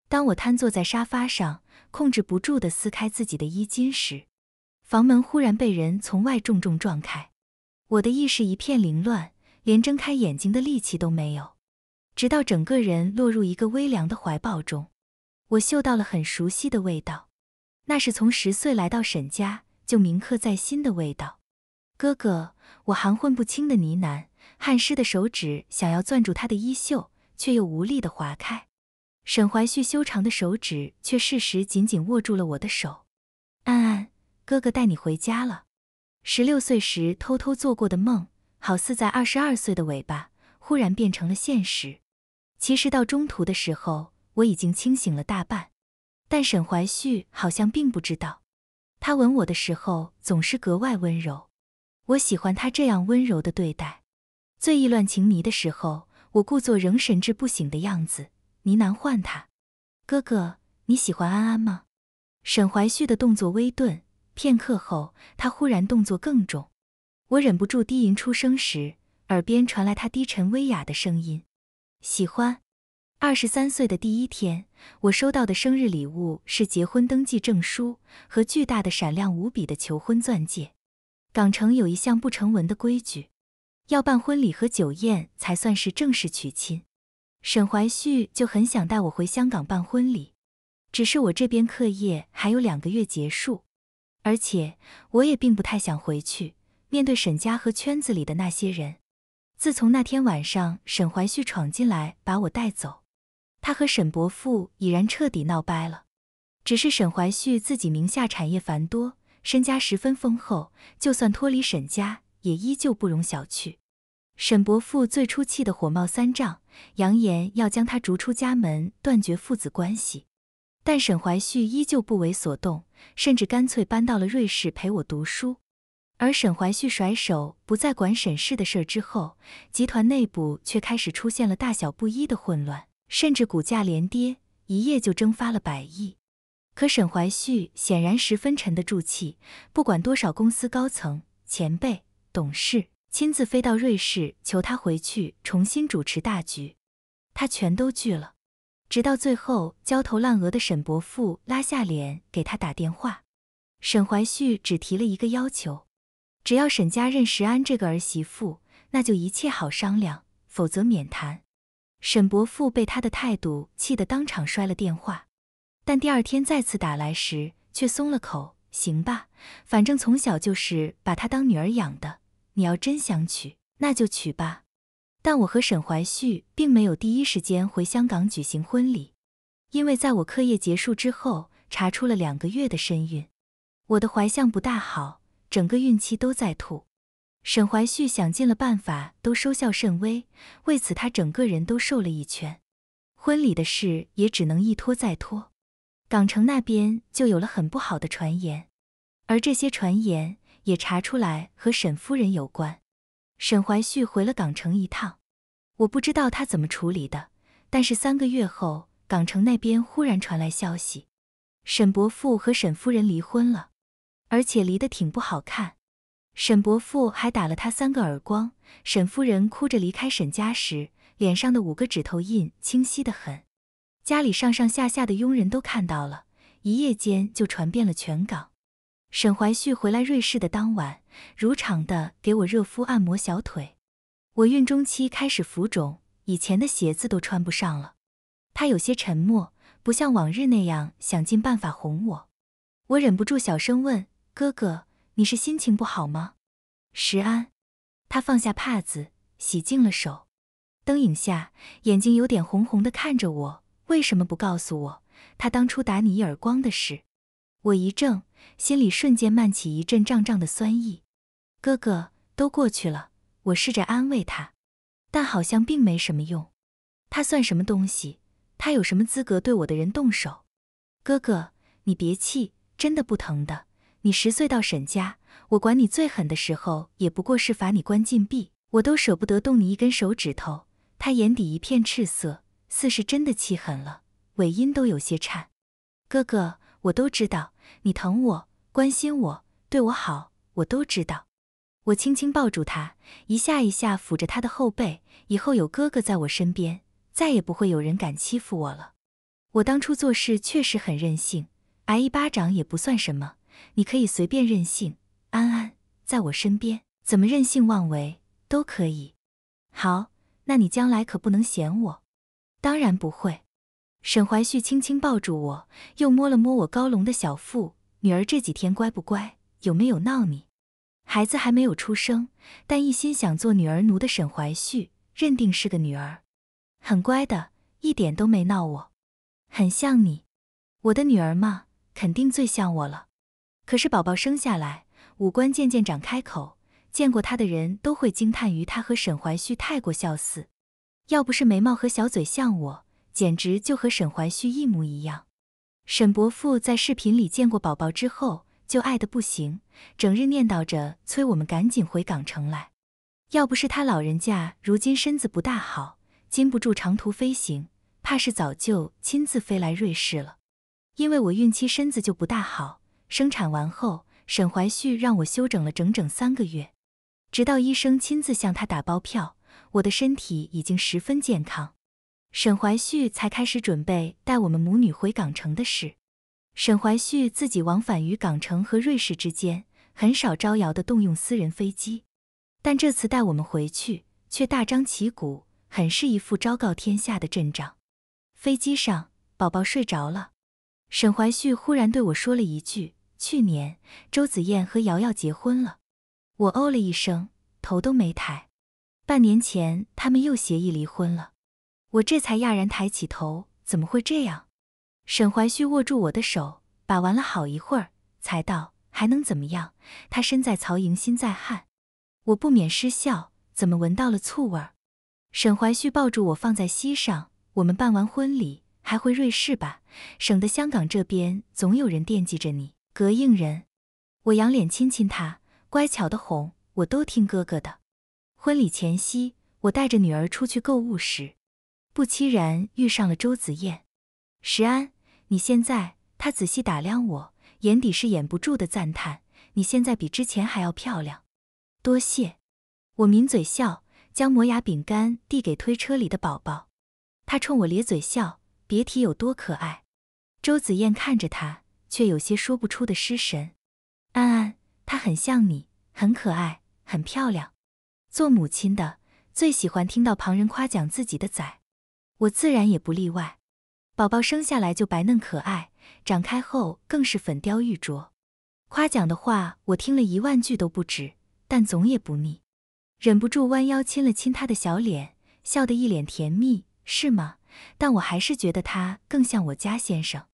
当我瘫坐在沙发上，控制不住地撕开自己的衣襟时，房门忽然被人从外重重撞开。我的意识一片凌乱，连睁开眼睛的力气都没有。直到整个人落入一个微凉的怀抱中，我嗅到了很熟悉的味道，那是从十岁来到沈家就铭刻在心的味道。哥哥，我含混不清的呢喃。汗湿的手指想要攥住他的衣袖，却又无力地划开。沈怀旭修长的手指却适时紧紧握住了我的手。安安，哥哥带你回家了。十六岁时偷偷做过的梦，好似在二十二岁的尾巴忽然变成了现实。其实到中途的时候，我已经清醒了大半，但沈怀旭好像并不知道。他吻我的时候总是格外温柔，我喜欢他这样温柔的对待。最意乱情迷的时候，我故作仍神志不醒的样子，呢喃唤他：“哥哥，你喜欢安安吗？”沈怀旭的动作微顿，片刻后，他忽然动作更重，我忍不住低吟出声时，耳边传来他低沉微哑的声音：“喜欢。”二十三岁的第一天，我收到的生日礼物是结婚登记证书和巨大的闪亮无比的求婚钻戒。港城有一项不成文的规矩。要办婚礼和酒宴才算是正式娶亲，沈怀旭就很想带我回香港办婚礼，只是我这边课业还有两个月结束，而且我也并不太想回去面对沈家和圈子里的那些人。自从那天晚上沈怀旭闯进来把我带走，他和沈伯父已然彻底闹掰了。只是沈怀旭自己名下产业繁多，身家十分丰厚，就算脱离沈家。也依旧不容小觑。沈伯父最初气得火冒三丈，扬言要将他逐出家门，断绝父子关系。但沈怀旭依旧不为所动，甚至干脆搬到了瑞士陪我读书。而沈怀旭甩手不再管沈氏的事之后，集团内部却开始出现了大小不一的混乱，甚至股价连跌一夜就蒸发了百亿。可沈怀旭显然十分沉得住气，不管多少公司高层前辈。懂事亲自飞到瑞士求他回去重新主持大局，他全都拒了，直到最后焦头烂额的沈伯父拉下脸给他打电话，沈怀旭只提了一个要求，只要沈家认石安这个儿媳妇，那就一切好商量，否则免谈。沈伯父被他的态度气得当场摔了电话，但第二天再次打来时却松了口，行吧，反正从小就是把他当女儿养的。你要真想娶，那就娶吧。但我和沈怀旭并没有第一时间回香港举行婚礼，因为在我课业结束之后，查出了两个月的身孕，我的怀相不大好，整个孕期都在吐。沈怀旭想尽了办法，都收效甚微，为此他整个人都瘦了一圈。婚礼的事也只能一拖再拖。港城那边就有了很不好的传言，而这些传言。也查出来和沈夫人有关，沈怀旭回了港城一趟，我不知道他怎么处理的，但是三个月后，港城那边忽然传来消息，沈伯父和沈夫人离婚了，而且离得挺不好看，沈伯父还打了他三个耳光，沈夫人哭着离开沈家时，脸上的五个指头印清晰得很，家里上上下下的佣人都看到了，一夜间就传遍了全港。沈怀旭回来瑞士的当晚，如常的给我热敷按摩小腿。我孕中期开始浮肿，以前的鞋子都穿不上了。他有些沉默，不像往日那样想尽办法哄我。我忍不住小声问：“哥哥，你是心情不好吗？”石安，他放下帕子，洗净了手，灯影下眼睛有点红红的看着我。为什么不告诉我他当初打你一耳光的事？我一怔。心里瞬间漫起一阵胀胀的酸意，哥哥都过去了，我试着安慰他，但好像并没什么用。他算什么东西？他有什么资格对我的人动手？哥哥，你别气，真的不疼的。你十岁到沈家，我管你最狠的时候，也不过是罚你关禁闭，我都舍不得动你一根手指头。他眼底一片赤色，似是真的气狠了，尾音都有些颤。哥哥，我都知道。你疼我，关心我，对我好，我都知道。我轻轻抱住他，一下一下抚着他的后背。以后有哥哥在我身边，再也不会有人敢欺负我了。我当初做事确实很任性，挨一巴掌也不算什么。你可以随便任性，安安在我身边，怎么任性妄为都可以。好，那你将来可不能嫌我。当然不会。沈怀旭轻轻抱住我，又摸了摸我高隆的小腹。女儿这几天乖不乖？有没有闹你？孩子还没有出生，但一心想做女儿奴的沈怀旭认定是个女儿，很乖的，一点都没闹我。很像你，我的女儿嘛，肯定最像我了。可是宝宝生下来，五官渐渐长开口，见过他的人都会惊叹于他和沈怀旭太过相似，要不是眉毛和小嘴像我。简直就和沈怀旭一模一样。沈伯父在视频里见过宝宝之后，就爱得不行，整日念叨着催我们赶紧回港城来。要不是他老人家如今身子不大好，禁不住长途飞行，怕是早就亲自飞来瑞士了。因为我孕期身子就不大好，生产完后，沈怀旭让我休整了整整三个月，直到医生亲自向他打包票，我的身体已经十分健康。沈怀旭才开始准备带我们母女回港城的事。沈怀旭自己往返于港城和瑞士之间，很少招摇的动用私人飞机，但这次带我们回去却大张旗鼓，很是一副昭告天下的阵仗。飞机上，宝宝睡着了，沈怀旭忽然对我说了一句：“去年周子燕和瑶瑶结婚了。”我哦了一声，头都没抬。半年前，他们又协议离婚了。我这才讶然抬起头，怎么会这样？沈怀旭握住我的手，把玩了好一会儿，才道：“还能怎么样？他身在曹营心在汉。”我不免失笑，怎么闻到了醋味？沈怀旭抱住我，放在膝上。我们办完婚礼，还回瑞士吧，省得香港这边总有人惦记着你膈应人。我仰脸亲亲他，乖巧的哄：“我都听哥哥的。”婚礼前夕，我带着女儿出去购物时。不期然遇上了周子燕，石安，你现在……她仔细打量我，眼底是掩不住的赞叹。你现在比之前还要漂亮，多谢。我抿嘴笑，将磨牙饼干递给推车里的宝宝，他冲我咧嘴笑，别提有多可爱。周子燕看着他，却有些说不出的失神。安安，他很像你，很可爱，很漂亮。做母亲的最喜欢听到旁人夸奖自己的崽。我自然也不例外。宝宝生下来就白嫩可爱，长开后更是粉雕玉琢。夸奖的话我听了一万句都不止，但总也不腻。忍不住弯腰亲了亲他的小脸，笑得一脸甜蜜，是吗？但我还是觉得他更像我家先生。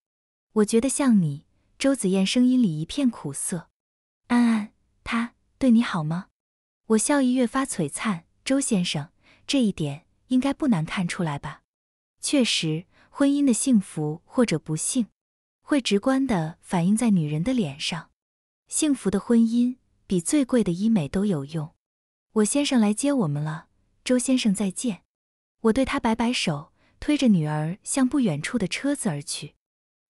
我觉得像你，周子燕声音里一片苦涩。安安，他对你好吗？我笑意越发璀璨。周先生，这一点应该不难看出来吧？确实，婚姻的幸福或者不幸，会直观地反映在女人的脸上。幸福的婚姻比最贵的医美都有用。我先生来接我们了，周先生再见。我对他摆摆手，推着女儿向不远处的车子而去。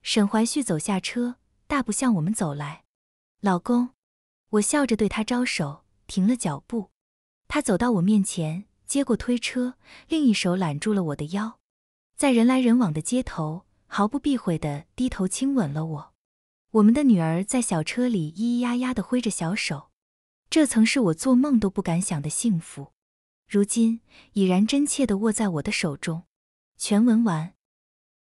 沈怀旭走下车，大步向我们走来。老公，我笑着对他招手，停了脚步。他走到我面前，接过推车，另一手揽住了我的腰。在人来人往的街头，毫不避讳地低头亲吻了我。我们的女儿在小车里咿咿呀呀地挥着小手，这曾是我做梦都不敢想的幸福，如今已然真切地握在我的手中。全文完。